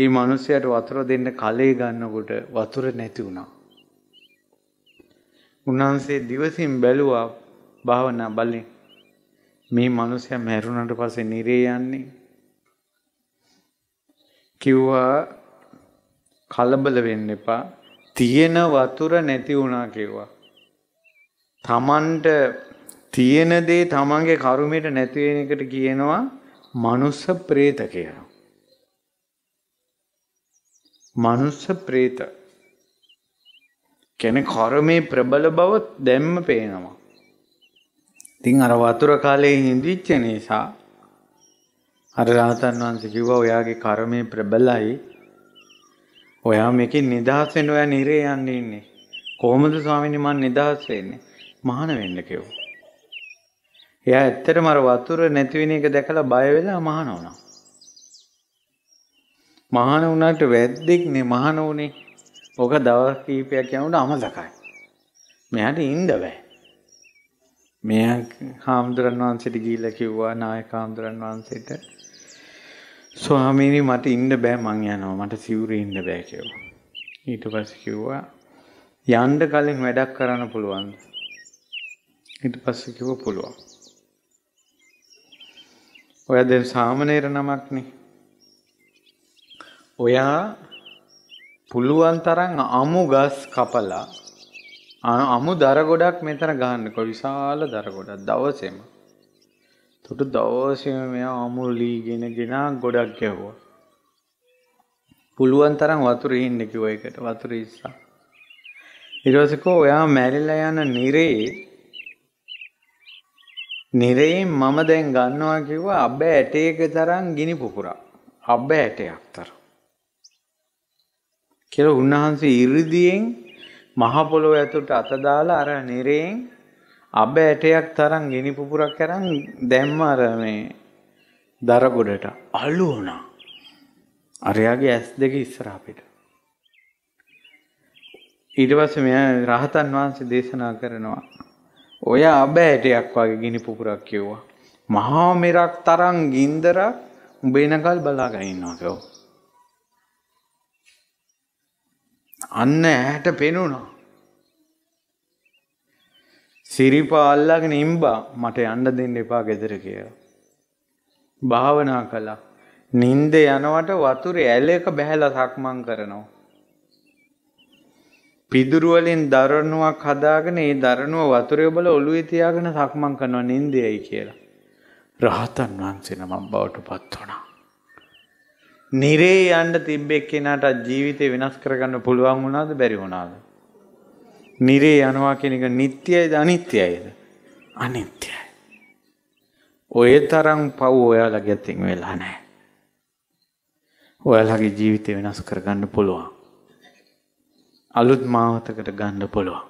ඒ මිනිස්සයාට වතුර දෙන්න කලේ ගන්නකොට වතුර නැති වුණා. උන්වහන්සේ දිවසින් බැලුවා භාවනා බලෙන් මේ මිනිස්සයා මැරුණට පස්සේ නිරේ යන්නේ කිව්වා කලබල වෙන්න එපා තියෙන වතුර නැති වුණා කිව්වා තමන්ට තියෙන දේ තමන්ගේ කරුමෙට නැති වෙන එකට කියනවා මනුස්ස പ്രേත කියලා. මනුස්ස പ്രേත කියන්නේ කර්මේ ප්‍රබල බව දැම්ම පේනවා. ඉතින් අර වතුර කාලේ හිඳිච්ච නිසා අර රහතන් වහන්සේ කිව්වා ඔයාගේ කර්මේ ප්‍රබලයි. ඔයා මේකෙන් නිදහස් වෙන්න ඔයා නිරේ යන්නේ ඉන්නේ. කොහොමද ස්වාමීනි මන් නිදහස් වෙන්නේ? මහාන වෙන්න කිව්වා. එයා ඇත්තටම අර වතුර නැති වෙන එක දැකලා බය වෙලා මහාන වුණා. මහාන වුණාට වැද්දෙක් නේ මහාන උනේ. ඔක දවස් කීපයක් යනකොට අමතකයි. මෙයාට ඉන්න බෑ. මෙයා හාමුදුරන් වහන්සේට ගිහිල්ලා කිව්වා නායක හාමුදුරන් වහන්සේට ස්වාමීනි මට ඉන්න බෑ මං යනවා මට සිවුරේ ඉන්න බෑ කියලා. ඊට පස්සේ කිව්වා යන්න කලින් වැඩක් කරන්න පුළුවන්. ඊට පස්සේ කිව්වා පුළුවන්. ඔයා දැන් සාමනීර නමක්නේ. ඔයා පුළුවන් තරම් අමු ගස් කපලා අමු දර ගොඩක් මෙතන ගහන්නකො විශාල දර ගොඩක් දවසේම. තොට දවසේම මෙයා අමු ලීගෙන ගෙනා ගොඩක් ගැහුවා. පුළුවන් තරම් වතුර ඉන්න කිව්ව එකට වතුර ඉස්සා. ඊට පස්සේ ඔයා මැරිලා යන නිරේ නිරයෙන් මම දැන් ගන්නවා කිව්වා අබ්බ ඇටයක තරම් ගිනි පුපුරක්. අබ්බ ඇටයක් තරම්. කියලා උන්වහන්සේ 이르දියෙන් මහ පොළොව ඇතුළට අත දාලා අර නිරයෙන් අබ්බ ඇටයක් තරම් ගිනි පුපුරක් කරන් දැම්ම අර මේ දරගොඩට අළු වුණා. අරයාගේ ඇස් දෙක ඉස්සරහ පිට. ඊට පස්සේ මෙයා රහතන් වහන්සේ දේශනා කරනවා ඔය අබෑටයක් වගේ ගිනි පුපුරක් කිව්වා. මහා මෙරක් තරම් ගින්දරක් උඹ එනකල් බලාගෙන ඉන්නවා කියලා. අන්න ඇහැට පෙනුණා. සිරිපා අල්ලගෙන ඉම්බා මට යන්න දෙන්න එපා ගෙදර කියලා. භාවනා කළා. නින්ද යනවට වතුරේ ඇලයක බහැලා සක්මන් කරනවා. පිදුරු වලින් දරණුවක් හදාගෙන ඒ දරණුව වතුරේ බල ඔළුවේ තියාගෙන සක්මන් කරනවා නින්දෙයි කියලා. රහතන් වහන්සේ නමක් බවට පත් වුණා. නිරේ යන්න තිබ්බෙක් කෙනාට ජීවිතේ වෙනස් කරගන්න පුළුවන් වුණාද බැරි වුණාද? නිරේ යනවා කියන එක නිට්ටයයිද අනිත්‍යයිද? අනිත්‍යයි. ඔය තරම් පව් ඔයාලා ගැතින් වෙලා නැහැ. ඔයාලගේ ජීවිතේ වෙනස් කරගන්න පුළුවන්. අලුත් මාවතකට ගණ්ඩ පුළුවන්.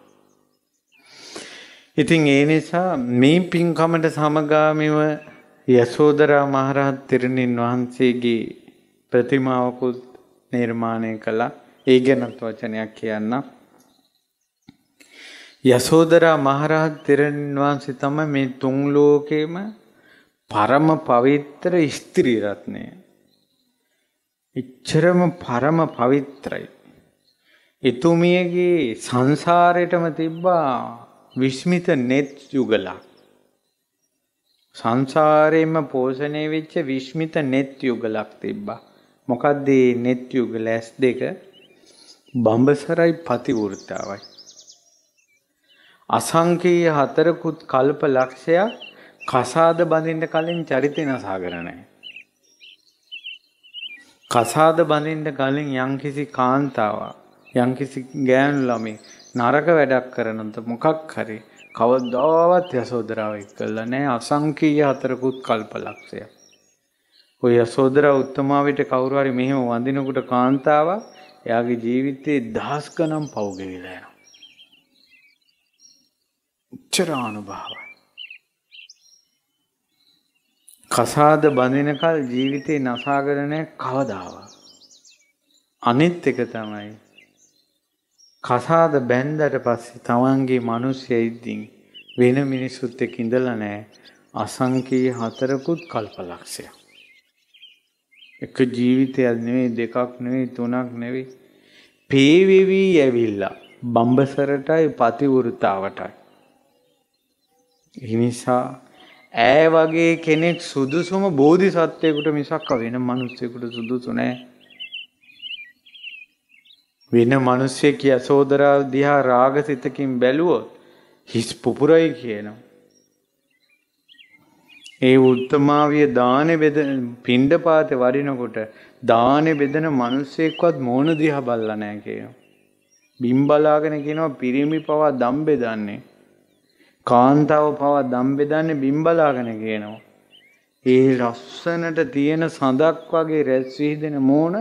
ඉතින් ඒ නිසා මේ පින්කමට සමගාමිව යසෝදරා මහරහත් තෙරණින් වහන්සේගේ ප්‍රතිමාවකුත් නිර්මාණය කළා ඒ ගැනත් වචනයක් කියන්න. යසෝදරා මහරහත් තෙරණින් වහන්සේ තම මේ තුන් ලෝකේම පරම පවිත්‍ර ස්ත්‍රී රත්නය. එච්චරම පරම පවිත්‍රයි. එතුමියගේ සංසාරයටම තිබ්බා විස්මිත net යුගලක්. සංසාරයෙන්ම පෝෂණය වෙච්ච විස්මිත net යුගලක් තිබ්බා. මොකක්ද මේ net යුගල S2? බඹසරයි පතිවෘතාවයි. අසංකේය හතරකුත් කල්ප ලක්ෂයක් කසාද බඳින්න කලින් චරිතය නසා කරනෑ. කසාද බඳින්න කලින් යම්කිසි කාන්තාවක් යම්කිසි ගෑනු ළමේ නරක වැඩක් කරනත මොකක් හරි කවදාවත් යසෝදරාව එක්කලා නෑ අසංකීය හතරකුත් කල්පලක්ෂය. ඔය යසෝදරා උත්තමාවිට කවුරු හරි මෙහෙම වඳිනකොට කාන්තාවක් එයාගේ ජීවිතේ දහස් ගණන් පව් ගෙවිලා යනවා. උච්චරානුභාවයි. කසාද බඳිනකල් ජීවිතේ නසාගෙන කවදාවත්. අනිත් එක තමයි කසාද බැන්දට පස්සේ තමන්ගේ මිනිස්සෙයිද්දින් වෙන මිනිසුත් එක්ක ඉඳලා නැහැ. අසංකී හතරකුත් කල්පලක්ෂය. එක ජීවිතයක් නෙවෙයි දෙකක් නෙවෙයි තුනක් නෙවෙයි. පේවිවි ඇවිල්ලා බම්බසරටයි පතිවෘතාවටයි. එනිසා ඈ වගේ කෙනෙක් සුදුසුම බෝධිසත්වයෙකුට මිසක් වෙන මිනිස්සෙකුට සුදුසු නැහැ. වෙන මිනිස්සෙක් යසෝදරා දිහා රාගසිතකින් බැලුවොත් හිස් පුපුරයි කියනවා. ඒ උත්තමාවිය දාන බෙද පින්ඩ පාත වරිනකොට දාන බෙදන මනුස්සයෙක්වත් මෝන දිහා බල්ලා නෑ කියනවා. බිම් බලාගෙන කියනවා පිරිමි පවා දම් බෙදන්නේ. කාන්තාව පවා දම් බෙදන්නේ බිම් බලාගෙන කියනවා. ඒ ලස්සනට තියෙන සඳක් වගේ රැස් විහිදෙන මෝන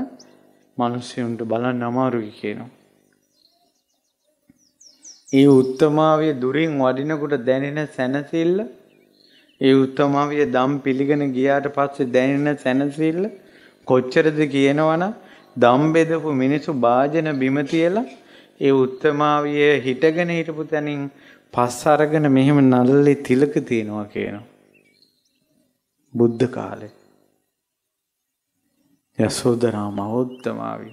මිනිස්සුන්ට බලන්න අමාරුයි කියනවා. ඒ උත්තමාවිය දුරින් වඩිනකොට දැනෙන සැනසෙල්ල ඒ උත්තමාවිය දම් පිළිගෙන ගියාට පස්සේ දැනෙන සැනසෙල්ල කොච්චරද කියනවනම් දම් බෙදපු මිනිසු වාජන බිම තියලා ඒ උත්තමාවිය හිටගෙන හිටපු තැනින් පස් අරගෙන මෙහෙම නල්ලේ තිලක තියනවා කියනවා බුද්ධ කාලේ යසෝදරා මහෝත්තමාවි.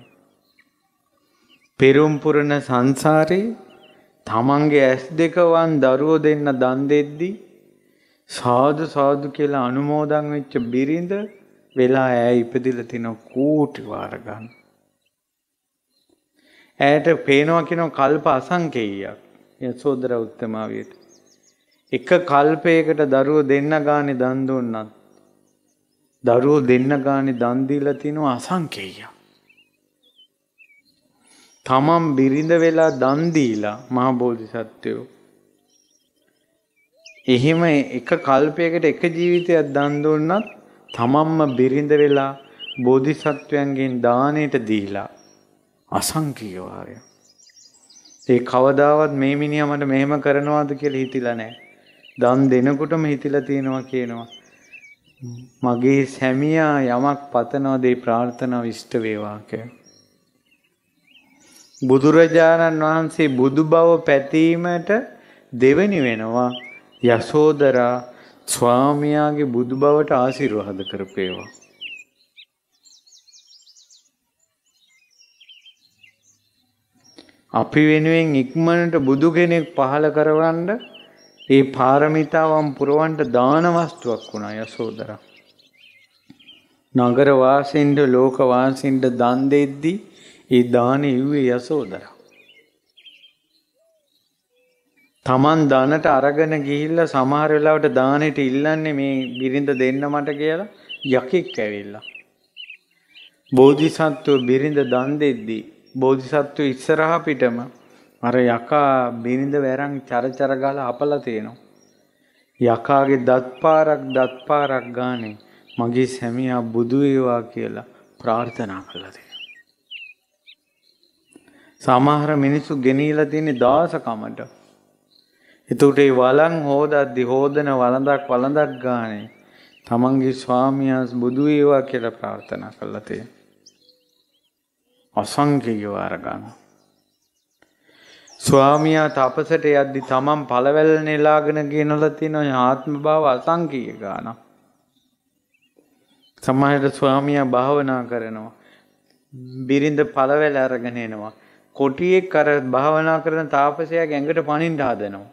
පෙරුම් පුරන සංසාරේ තමන්ගේ ඇස් දෙකවන් දරුවෝ දෙන්න දන් දෙද්දී සාදු සාදු කියලා අනුමෝදන් වෙච්ච බිරිඳ වෙලා ඈ ඉපදිලා තින කූටි වාර ගන්න. ඈට පේනවා කියන කල්ප අසංකේයයක්. යසෝදරා උත්තමාවියට. එක කල්පයකට දරුවෝ දෙන්න ගානේ දන් දුන්නත් දරුවෝ දෙන්න ගානේ දන් දීලා තිනවා අසංකේය. තමන් බිරිඳ වෙලා දන් දීලා මහ බෝධිසත්වයෝ. එහෙම එක කල්පයකට එක ජීවිතයක් දන් දුන්නත් තමන්ම බිරිඳ වෙලා බෝධිසත්වයන්ගෙන් දාණයට දීලා අසංකේය වාරය. ඒ කවදාවත් මේ මිනිහා මට මෙහෙම කරනවාද කියලා හිතිලා නැහැ. දන් දෙනකොටම හිතිලා තියෙනවා කියනවා. මගේ සැමියා යමක් පතනෝදේ ප්‍රාර්ථනා විෂ්ට වේවාකය. බුදුරජාණන් වහන්සේ බුදු බව පැතීමට දෙවනි වෙනවා යසෝදරා ස්වාමයාගේ බුදු බවට ආසිරුවහද කරපේවා. අපි වෙනුවෙන් ඉක්මනට බුදු කෙනෙක් පහළ කරවන්න ඒ පාරමිතාවන් පුරවන්ට දානවස්තුවක් වුණා යසෝදර. නගරවාසින්ට ලෝකවාසින්ට දන් දෙද්දී ඒ දානෙ ඉව්වේ යසෝදර. තමන් දානට අරගෙන ගිහිල්ලා සමහර වෙලාවට දානෙට ඉල්ලන්නේ මේ බිරිඳ දෙන්න මට කියලා යකෙක් ඇවිල්ලා. බෝධිසත්ව බිරිඳ දන් දෙද්දී බෝධිසත්ව ඉස්සරහා පිටම අර යකා බිනිඳ වැරන් චරචර ගාලා අපලා තියෙනවා. යකාගේ දත් පාරක් දත් පාරක් ගානේ මගේ සැමියා බුදු වේවා කියලා ප්‍රාර්ථනා කළා තියෙනවා. සමහර මිනිස්සු ගෙනීලා තියෙන දාසකමට. එතකොට ඒ වළං හොදද්දි හොදන වළඳක් වළඳක් ගානේ තමන්ගේ ස්වාමියා බුදු වේවා කියලා ප්‍රාර්ථනා කළා තියෙනවා. අසංකේය වාර ගන්නවා. ස්වාමියා තපසට යද්දි තමන් පළවැල් නෙලාගෙන ගෙනලා තියෙන ආත්ම භාව අසංකීය ගාන. සමහර ස්වාමියා භාවනා කරනවා. බිරිඳ පළවැල් අරගෙන එනවා. කොටියෙක් අර භාවනා කරන තාපසයා ගැඟට පනින්න හදනවා.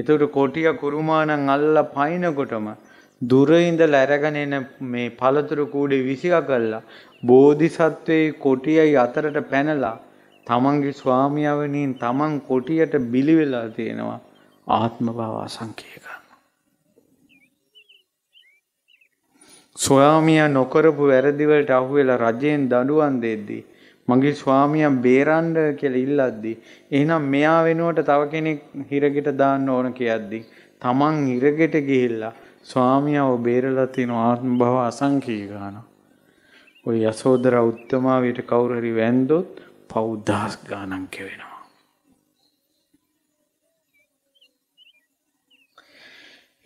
එතකොට කොටිය කුරුමානම් අල්ලලා පයින්නකොටම දුර ඉඳලා අරගෙන එන මේ පළතුරු කූඩේ විසිකා කළා. බෝධිසත්වයේ කොටියයි අතරට පැනලා තමන්ගේ ස්වාමියාවනින් තමන් කොටියට බිලිවෙලා තියෙනවා ආත්ම බව අසංකය ගන්න. ස්වයාමිය නොකරපු වැරදිවලට අහුවෙලා රජයෙන් දඩුවන් දෙද්දී. මගේ ස්වාමියම් බේරන්ඩ කියල ඉල්ලද්දී. එහනම් මෙයා වෙනුවට තව කෙනෙක් හිරගෙට දාන්න ඕන කියද්දි. තමන් ඉරගෙට ගිහිල්ලා ස්වාමියාව බේරලා තියෙන ආත්ම බව අසංකී ගාන. ඔය යසෝදර උත්තමාවයට කවුරහරි වැන්දොත් පෞද්දහස් ගානංක වෙනවා.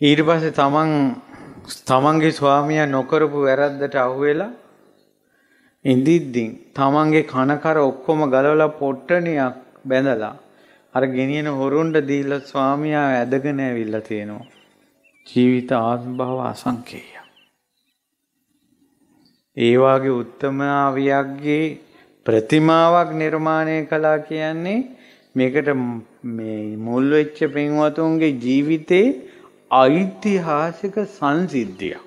ඊට පස්සේ තමන් තමන්ගේ ස්වාමිය නොකරපු වැරද්දට අහුවෙලා ඉඳිද්දිින් තමන්ගේ කනකර ඔක්කොම ගලවල පොට්ටනයක් බැඳලා අර ගෙනියන හොරුන්ට දීල ස්වාමයා ඇදගෙන ඇවිල්ල තියෙනවා. ජීවිත ආත්භාව අසංකේය. ඒවාගේ උත්තමාවයක්ගේ ප්‍රතිමාවක් නිර්මාණය කළා කියන්නේ මේකට මේ මුල් වෙච්ච පින්වතුන්ගේ ජීවිතේ ඓතිහාසික සංසිද්ධිය.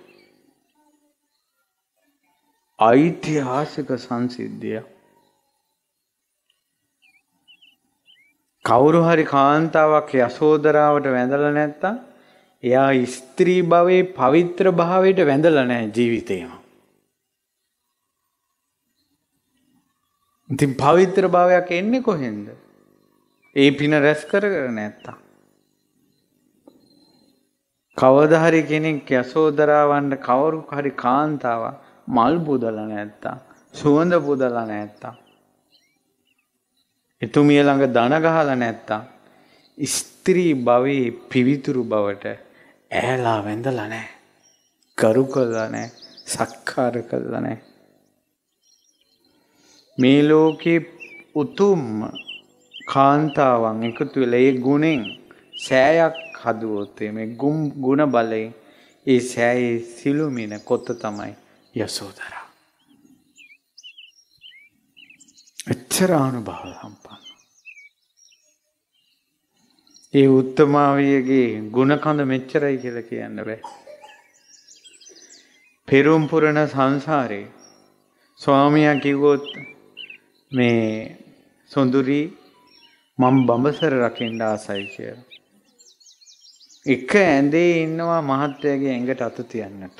ඓතිහාසික සංසිද්ධිය. කවුරු හරි කාන්තාවක් යසෝදරාවට වැඳලා නැත්තම් එයා ස්ත්‍රී භවයේ පවිත්‍ර භාවයට වැඳලා නැහැ ජීවිතේම. ඉතින් පවිත්‍ර භාවයක් එන්නේ කොහෙන්ද? ඒ පින රැස් කරගෙන නැත්තම්. කවදා හරි කෙනෙක් යසෝදරාවන්ට කවරු හරි කාන්තාව මල් බුදලා නැත්තම්, සුවඳ බුදලා නැත්තම්. එතුමිය ළඟ ධන ගහලා නැත්තම්, ස්ත්‍රී භවයේ පිවිතුරු බවට ඇහැලා වැඳලා නැහැ. කරු කළා නැහැ. සක්කාර කළා නැහැ. මේ ලෝකේ උතුම් කාන්තාවන් එකතු වෙලා ඒ ගුණෙන් සෑයක් හදුවොත් මේ ගුණ බලයෙන් ඒ සෑයේ සිළුමින කොත්ත තමයි යසෝදරා. එච්චර අනුභව සම්පන්න. ඒ උත්තමාවියගේ ගුණකඳ මෙච්චරයි කියලා කියන්න බෑ. පෙරුම්පුරණ සංසාරේ ස්වාමියා කිව්වොත් මේ සොඳුරි මම බඹසර රකින්න ආසයි කියලා. එක ඇඳේ ඉන්නවා මහත්තයාගේ ඇඟට අත තියන්නට.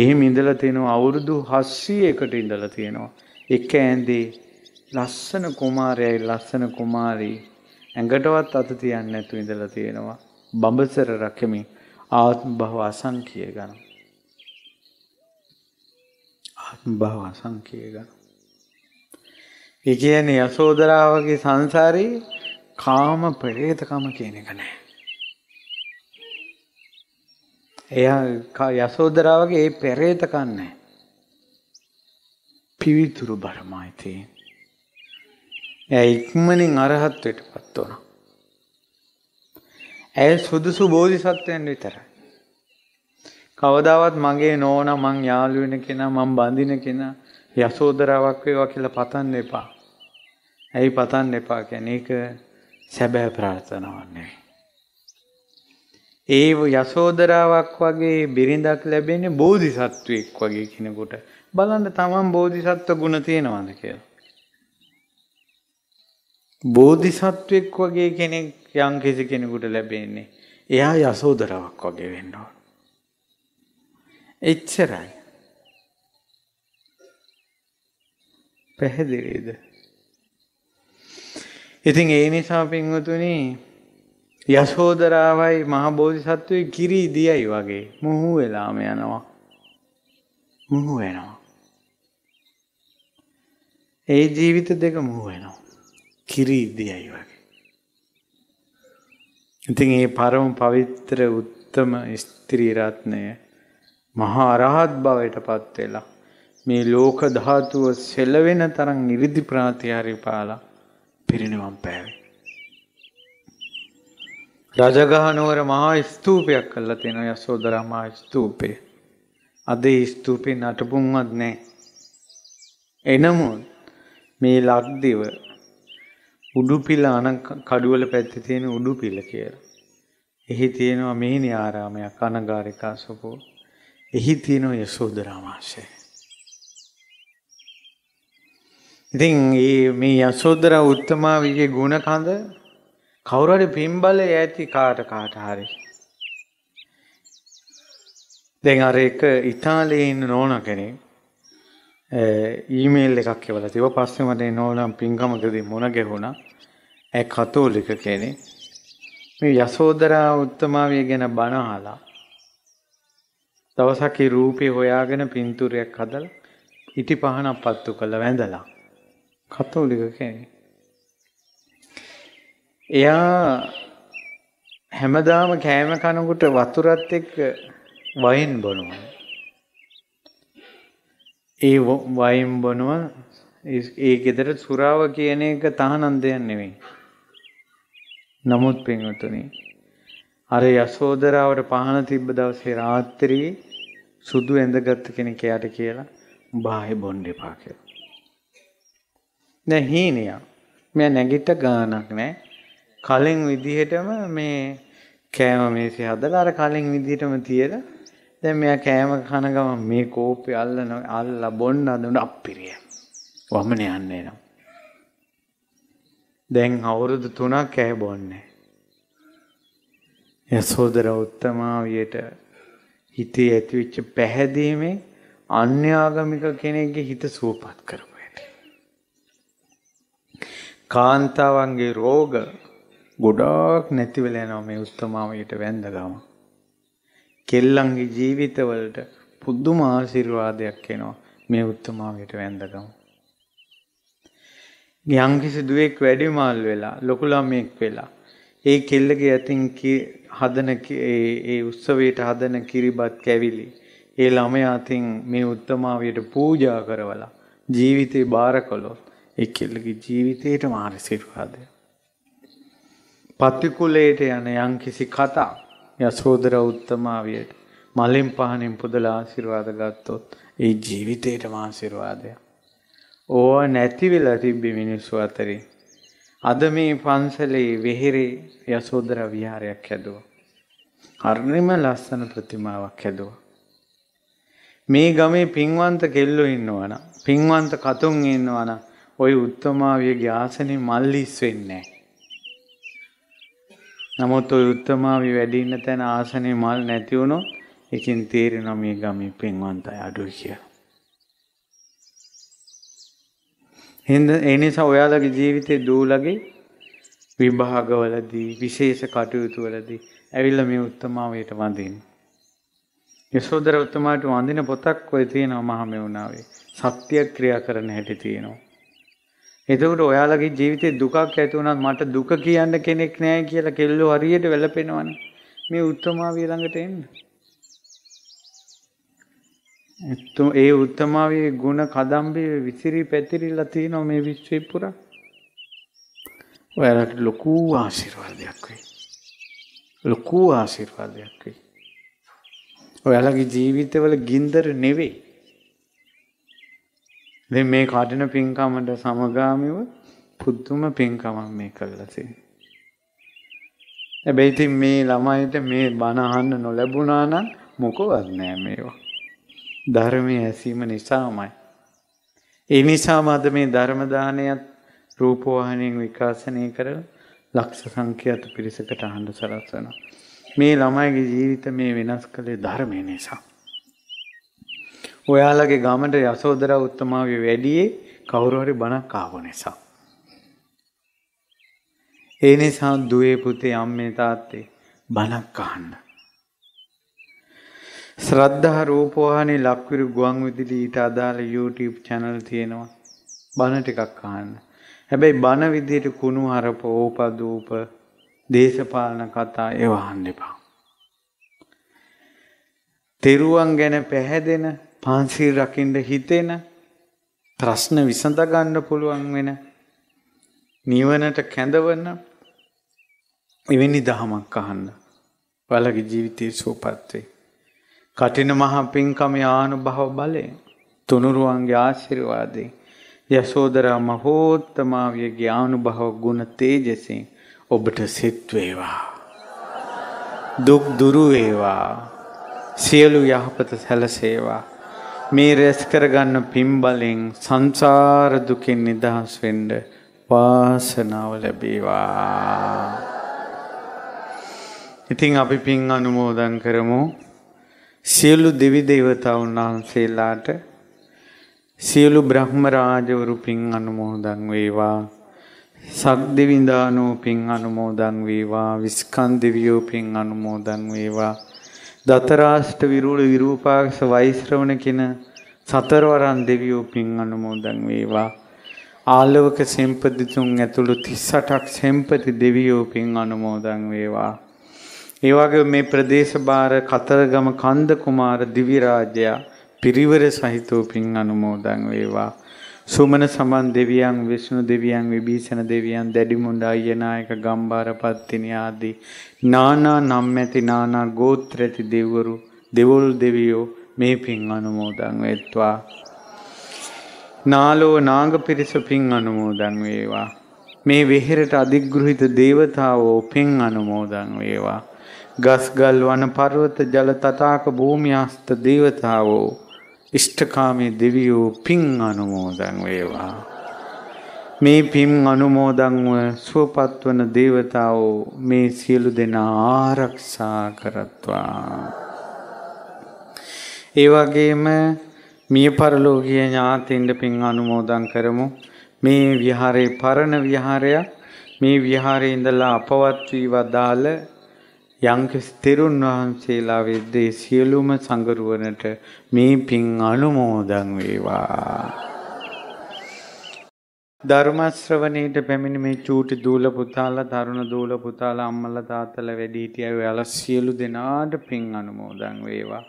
එහෙම ඉඳලා තියෙනවා අවුරුදු 700කට ඉඳලා තියෙනවා. එක ඇඳේ ලස්සන කුමාරයයි ලස්සන කුමාරී ඇඟටවත් අත තියන්නේ නැතු ඉඳලා තියෙනවා. බඹසර රකමින් ආත්ම භව අසංඛ්‍ය ගන්න. ආත්ම භව අසංඛ්‍ය ගන්න. ඒ කියන්නේ යසෝදරාවගේ සංසාරේ කාම ප්‍රේතකම කියන එක නැහැ. එයා යසෝදරාවගේ ඒ පෙරේතකම් නැහැ. පිවිතුරු බරමයි තියෙන්නේ. එයා ඉක්මනින් අරහත්වයටපත් වුණා. ඇය සුදුසු බෝධිසත්වයන් විතරයි. කවදාවත් මගේ නෝනා මං යාළු වෙන කෙනා මං බඳින කෙනා යසෝදරාවක් වේවා කියලා පතන්න එපා. ඇයි පතන්න එපා කියන්නේ ඒක සැබෑ ප්‍රාර්ථනාවක් නෙවෙයි. ඒ යසෝදරාවක් වගේ බිරිඳක් ලැබෙන්නේ බෝධිසත්වෙක් වගේ කෙනෙකුට. බලන්න තමන් බෝධිසත්ව ගුණ තියෙනවද කියලා. බෝධිසත්වෙක් වගේ කෙනෙක් යම් කිසි කෙනෙකුට ලැබෙන්නේ. එයා යසෝදරාවක් වගේ වෙන්න ඕන. එච්චරයි. පැහැදිලිද? ඉතින් ඒ නිසා පින්වතුනි යශෝදරාවයි මහබෝධිසත්වයේ කිරි දියයි වගේ මුහු වෙලාම යනවා. මුහු වෙනවා. ඒ ජීවිත දෙක මුහු වෙනවා. කිරි දියයි වගේ. ඉතින් මේ පරම පවිත්‍ර උත්තම ස්ත්‍රී රත්නය මහා රහත් බවටපත් වෙලා මේ ලෝක ධාතුව සෙලවෙන තරම් 이르දි ප්‍රාතිහාරය පාලා පිරිනිවන් පෑවේ. රජගහනුවර මහා ස්තූපයක් කරලා තියෙන යසෝදරා මහා ස්තූපේ. අද ස්තූපේ නටබුන්වත් නැහැ. එනමුත් මේ ලක්දිව උඩුපිල අන කඩුවල පැත්තේ තියෙන උඩුපිල කියලා. එහි තියෙනවා මෙහිනි ආරාමයක් අනගාരികා සපෝ. එහි තියෙනවා යසෝදරා මහාශය. ඉතින් මේ මේ යසෝදර උත්තමා විගේ ගුණ කඳ කවුරු හරි පින්බලේ ඇති කාට කාට හරි. දැන් අර එක ඉතාලියේ ඉන්න නෝන කෙනෙක් ඊමේල් එකක් එවලා තිබ්බා. පස්සේ මට නෝනම් පින්කමකදී මොන ගැහුණා. ඒ කතෝලික කෙනෙක්. මේ යසෝදරා උත්තමාවිය ගැන බණ අහලා දවසක් ඒ රූපේ හොයාගෙන පින්තූරයක් හදලා ඉටි පහනක් පත්තු කළ වැඳලා කතෝලික කෙනෙක්. එයා හැමදාම කෑම කනකොට වතුරත් එක්ක වයින් බොනවා. ඒ වයින් බොනවා ඒ ගෙදර සුරාව කියන එක තහනම් දෙයක් නෙමෙයි. නමුත් පින්වතුනි අර යසෝදරාවට පහන තිබ්බ දවසේ රාත්‍රියේ සුදු ඇඳගත් කෙනෙක් එයාට කියලා බාහේ බොන්න එපා කියලා. දැන් හීනියක්. මෙයා නැගිට ගානක් නෑ. කලින් විදිහටම මේ කෑම මේසේ හදලා අර කලින් විදිහටම තියලා දැන් මෙයා කෑම කන ගමන් මේ කෝපය අල්ලන අල්ලා බොන්න හදන අප්පිරිය. වමනේ යන්න එනවා. දැන් අවුරුදු 3ක් කෑ බොන්නේ. යසෝදර උත්තමාවියට හිතේ ඇතිවෙච්ච පැහැදීමෙන් අන්‍යාගමික කෙනෙක්ගේ හිත සුවපත් කරමු. කාන්තාවන්ගේ රෝග ගොඩාක් නැති වෙලා යනවා මේ උත්තමාවයට වැඳ ගම. කෙල්ලන්ගේ ජීවිතවලට පුදුම ආශිර්වාදයක් එනවා මේ උත්තමාවයට වැඳ ගම. යම්කිසි දුවෙක් වැඩිමාල් වෙලා ලොකු ළමෙක් වෙලා ඒ කෙල්ලගේ අතින් හදන ඒ උත්සවයට හදන කිරිබත් කැවිලි ඒ ළමයා අතින් මේ උත්තමාවයට පූජා කරවලා ජීවිතේ බාර කළොත් ඒ කෙල්ලගේ ජීවිතයට මානසිකවාදය. පතිකුලයට යන යම් කිසි කතා යසෝදර උත්තමාවියට මලින් පහනින් පුදලා ආශිර්වාද ගත්තොත් ඒ ජීවිතයට මාසිර්වාදය. ඕව නැතිවෙලා තිබ්බි මිනිස්සු අතරේ. අද මේ පන්සලේ වෙහෙරේ යසෝදර විහාරයක් හැදුව. හරිම ලස්සන ප්‍රතිමාවක් හැදුව. මේ ගමේ පින්වන්ත කෙල්ලු ඉන්නවන. පින්වන්ත කතුන් ඉන්නවනම් ওই උත්තමාවියගේ ආසනේ මල්ලිස් වෙන්නේ නමුත් ওই උත්තමාවිය වැඩි ඉන්න තැන ආසනේ මල් නැති වුණොත් එකින් තේරෙනවා මේ ගමේ පින්වන්ත අය අඩුයි කියලා. හින්ද ඒ නිසා ඔයාලගේ ජීවිතේ දූලගේ විභාගවලදී විශේෂ කටයුතු වලදී ඇවිල්ලා මේ උත්තමාවයට වඳින්න. යසෝදර උත්තමාට වඳින පොතක් ඔය තියෙනවා මහමෙවුනාවේ. සත්‍ය ක්‍රියා කරන හැටි තියෙනවා. එතකොට ඔයාලගේ ජීවිතේ දුකක් ඇති වුණත් මට දුක කියන්න කෙනෙක් නැහැ කියලා කෙල්ලෝ හරියට වැළපෙනවනේ. මේ උත්තමාවිය ළඟට එන්න. එතුම ඒ උත්තමාවේ ගුණ කදම්බේ විසිරි පැතිරිලා තියෙනවා මේ විශ්වය පුරා. ඔයාලට ලොකු ආශිර්වාදයක් වෙයි. ලොකු ආශිර්වාදයක් වෙයි. ඔයාලගේ ජීවිතවල ගින්දර නෙවෙයි. දැන් මේ කටින පින්කමට සමගාමීව පුදුම පින්කමක් මේ කළා තියෙන්නේ. හැබැයි ඉතින් මේ ළමයිට මේ බණ අහන්න නොලැබුණා නම් මොකවත් නෑ මේවා. ධර්මයේ ඇසීම නිසාමයි. ඒ නිසාම අද මේ ධර්ම දානයත් රූපවාහිනියෙන් විකාශනය කරලා ලක්ෂ සංඛ්‍යාත පිරිසකට අහන්න සලස්වනවා. මේ ළමයිගේ ජීවිත මේ වෙනස් කළේ ධර්මය නිසා. ඔයාලගේ ගමට යසෝදරා උත්තමාගේ වැඩියේ කවුරු හරි බණක් ආව නිසා. ඒ නිසා දුවේ පුතේ අම්මේ තාත්තේ බණක් අහන්න. ශ්‍රද්ධා රූපවාහිනී ලක්විරු ගුවන් විදුලි ඊට අදාළ YouTube channel තියෙනවා. බණ ටිකක් අහන්න. හැබැයි බණ විදියට කුණු හරප ඕපදූප දේශපාලන කතා ඒවා අහන්න එපා. තෙරුවන් ගැන පැහැදෙන පාන්සිල් රකින්න හිතෙන ප්‍රශ්න විසඳ ගන්න පුළුවන් වෙන නිවනට කැඳවන එවැනි දහමක් අහන්න. වලගේ ජීවිතයේ සූපත් වේ. කටින මහා පින්කම ආනුභව බලේ තුනුරුවන්ගේ ආශිර්වාදේ යසෝදරා මහෝත්තමාවියගේ ආනුභව ගුණ තේජසෙන් ඔබට සිත් වේවා. දුක් දුරු වේවා. සියලු යහපත සැලසේවා. මේ රැස් කරගන්න පින්බලෙන් සංසාර දුකෙන් නිදහස් වෙන්න වාසනාව ලැබේවා. ඉතින් අපි පින් අනුමෝදන් කරමු. සියලු දෙවි දේවතාවුන් වහන්සේලාට සියලු බ්‍රහ්ම රාජවරු පින් අනුමෝදන් වේවා. සක් දෙවිඳානෝ පින් අනුමෝදන් වේවා. විස්කන් දෙවියෝ පින් අනුමෝදන් වේවා. දතරාෂ්ට විරුල විරූපාක්ෂ වෛශ්‍රවණ කියන සතරවරන් දෙවියෝ පින් අනුමෝදන් වේවා. ආලවක සෙම්පතිතුන් ඇතුළු 38ක් සෙම්පති දෙවියෝ පින් අනුමෝදන් වේවා. ඒ වගේ මේ ප්‍රදේශ බාර කතරගම කන්ද කුමාර දිවි රාජයා පිරිවර සහිතව පින් අනුමෝදන් වේවා. සුමන සමන් දෙවියන් විෂ්ණු දෙවියන් විභීෂණ දෙවියන් දැඩිමුණ්ඩ අයනායක ගම්බාරපත්තිනි ආදී නානා නම් ඇති නානා ගෝත්‍ර ඇති දෙවරු දෙවොල් දෙවියෝ මේ පින් අනුමෝදන් වෙත්වා නාලෝ නාග පිරිස පින් අනුමෝදන් වේවා මේ වෙහෙරට අධිග්‍රහිත දේවතාවෝ පින් අනුමෝදන් වේවා ගස්ගල් වන පර්වත ජල තටාක භූමි ආස්ත දේවතාවෝ ඉෂ්ඨකාමී දෙවියෝ පින් අනුමෝදන් වේවා. මේ පින් අනුමෝදන්ව සුවපත්වන දේවතාවෝ මේ සියලු දෙනා ආරක්ෂා කරත්වා. ඒ වගේම මිය පරලෝකීය ඥාතීන්ට පින් අනුමෝදන් කරමු. මේ විහාරේ පරණ විහාරයක් මේ විහාරේ ඉඳලා අපවත් වී වදාළ යම්කිසි තෙරුන් වහන්සේලා වෙද්දී සියලුම සංගරුවනට මේ පින් අනුමෝදන් වේවා. ධර්ම ශ්‍රවණයට පැමිණ මේ චූටි දූල පුතාලා තරුණ දූල පුතාලා අම්මලා තාත්තලා වැඩිහිටියෝ ඔයාලා සියලු දෙනාට පින් අනුමෝදන් වේවා.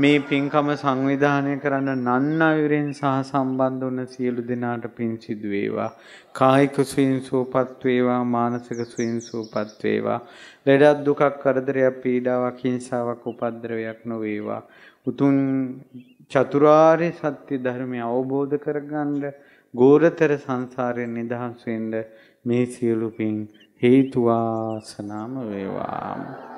මේ පින්කම සංවිධානය කරන්න නන්නවිරෙන් සහ සම්බන්ධ වන සියලු දෙනාට පින් සිදු වේවා. කායික සුවින් සූපත් වේවා, මානසික සුවින් සූපත් වේවා. ලෙඩක් දුකක් කරදරයක් පීඩාවක් හිංසාවක් උපද්දරවයක් නොවේවා. උතුම් චතුරාර්ය සත්‍ය ධර්මය අවබෝධ කරගන්න ගෝරතර සංසාරයෙන් නිදහස් වෙන්න මේ සියලු පින් හේතු වාසනාම වේවා.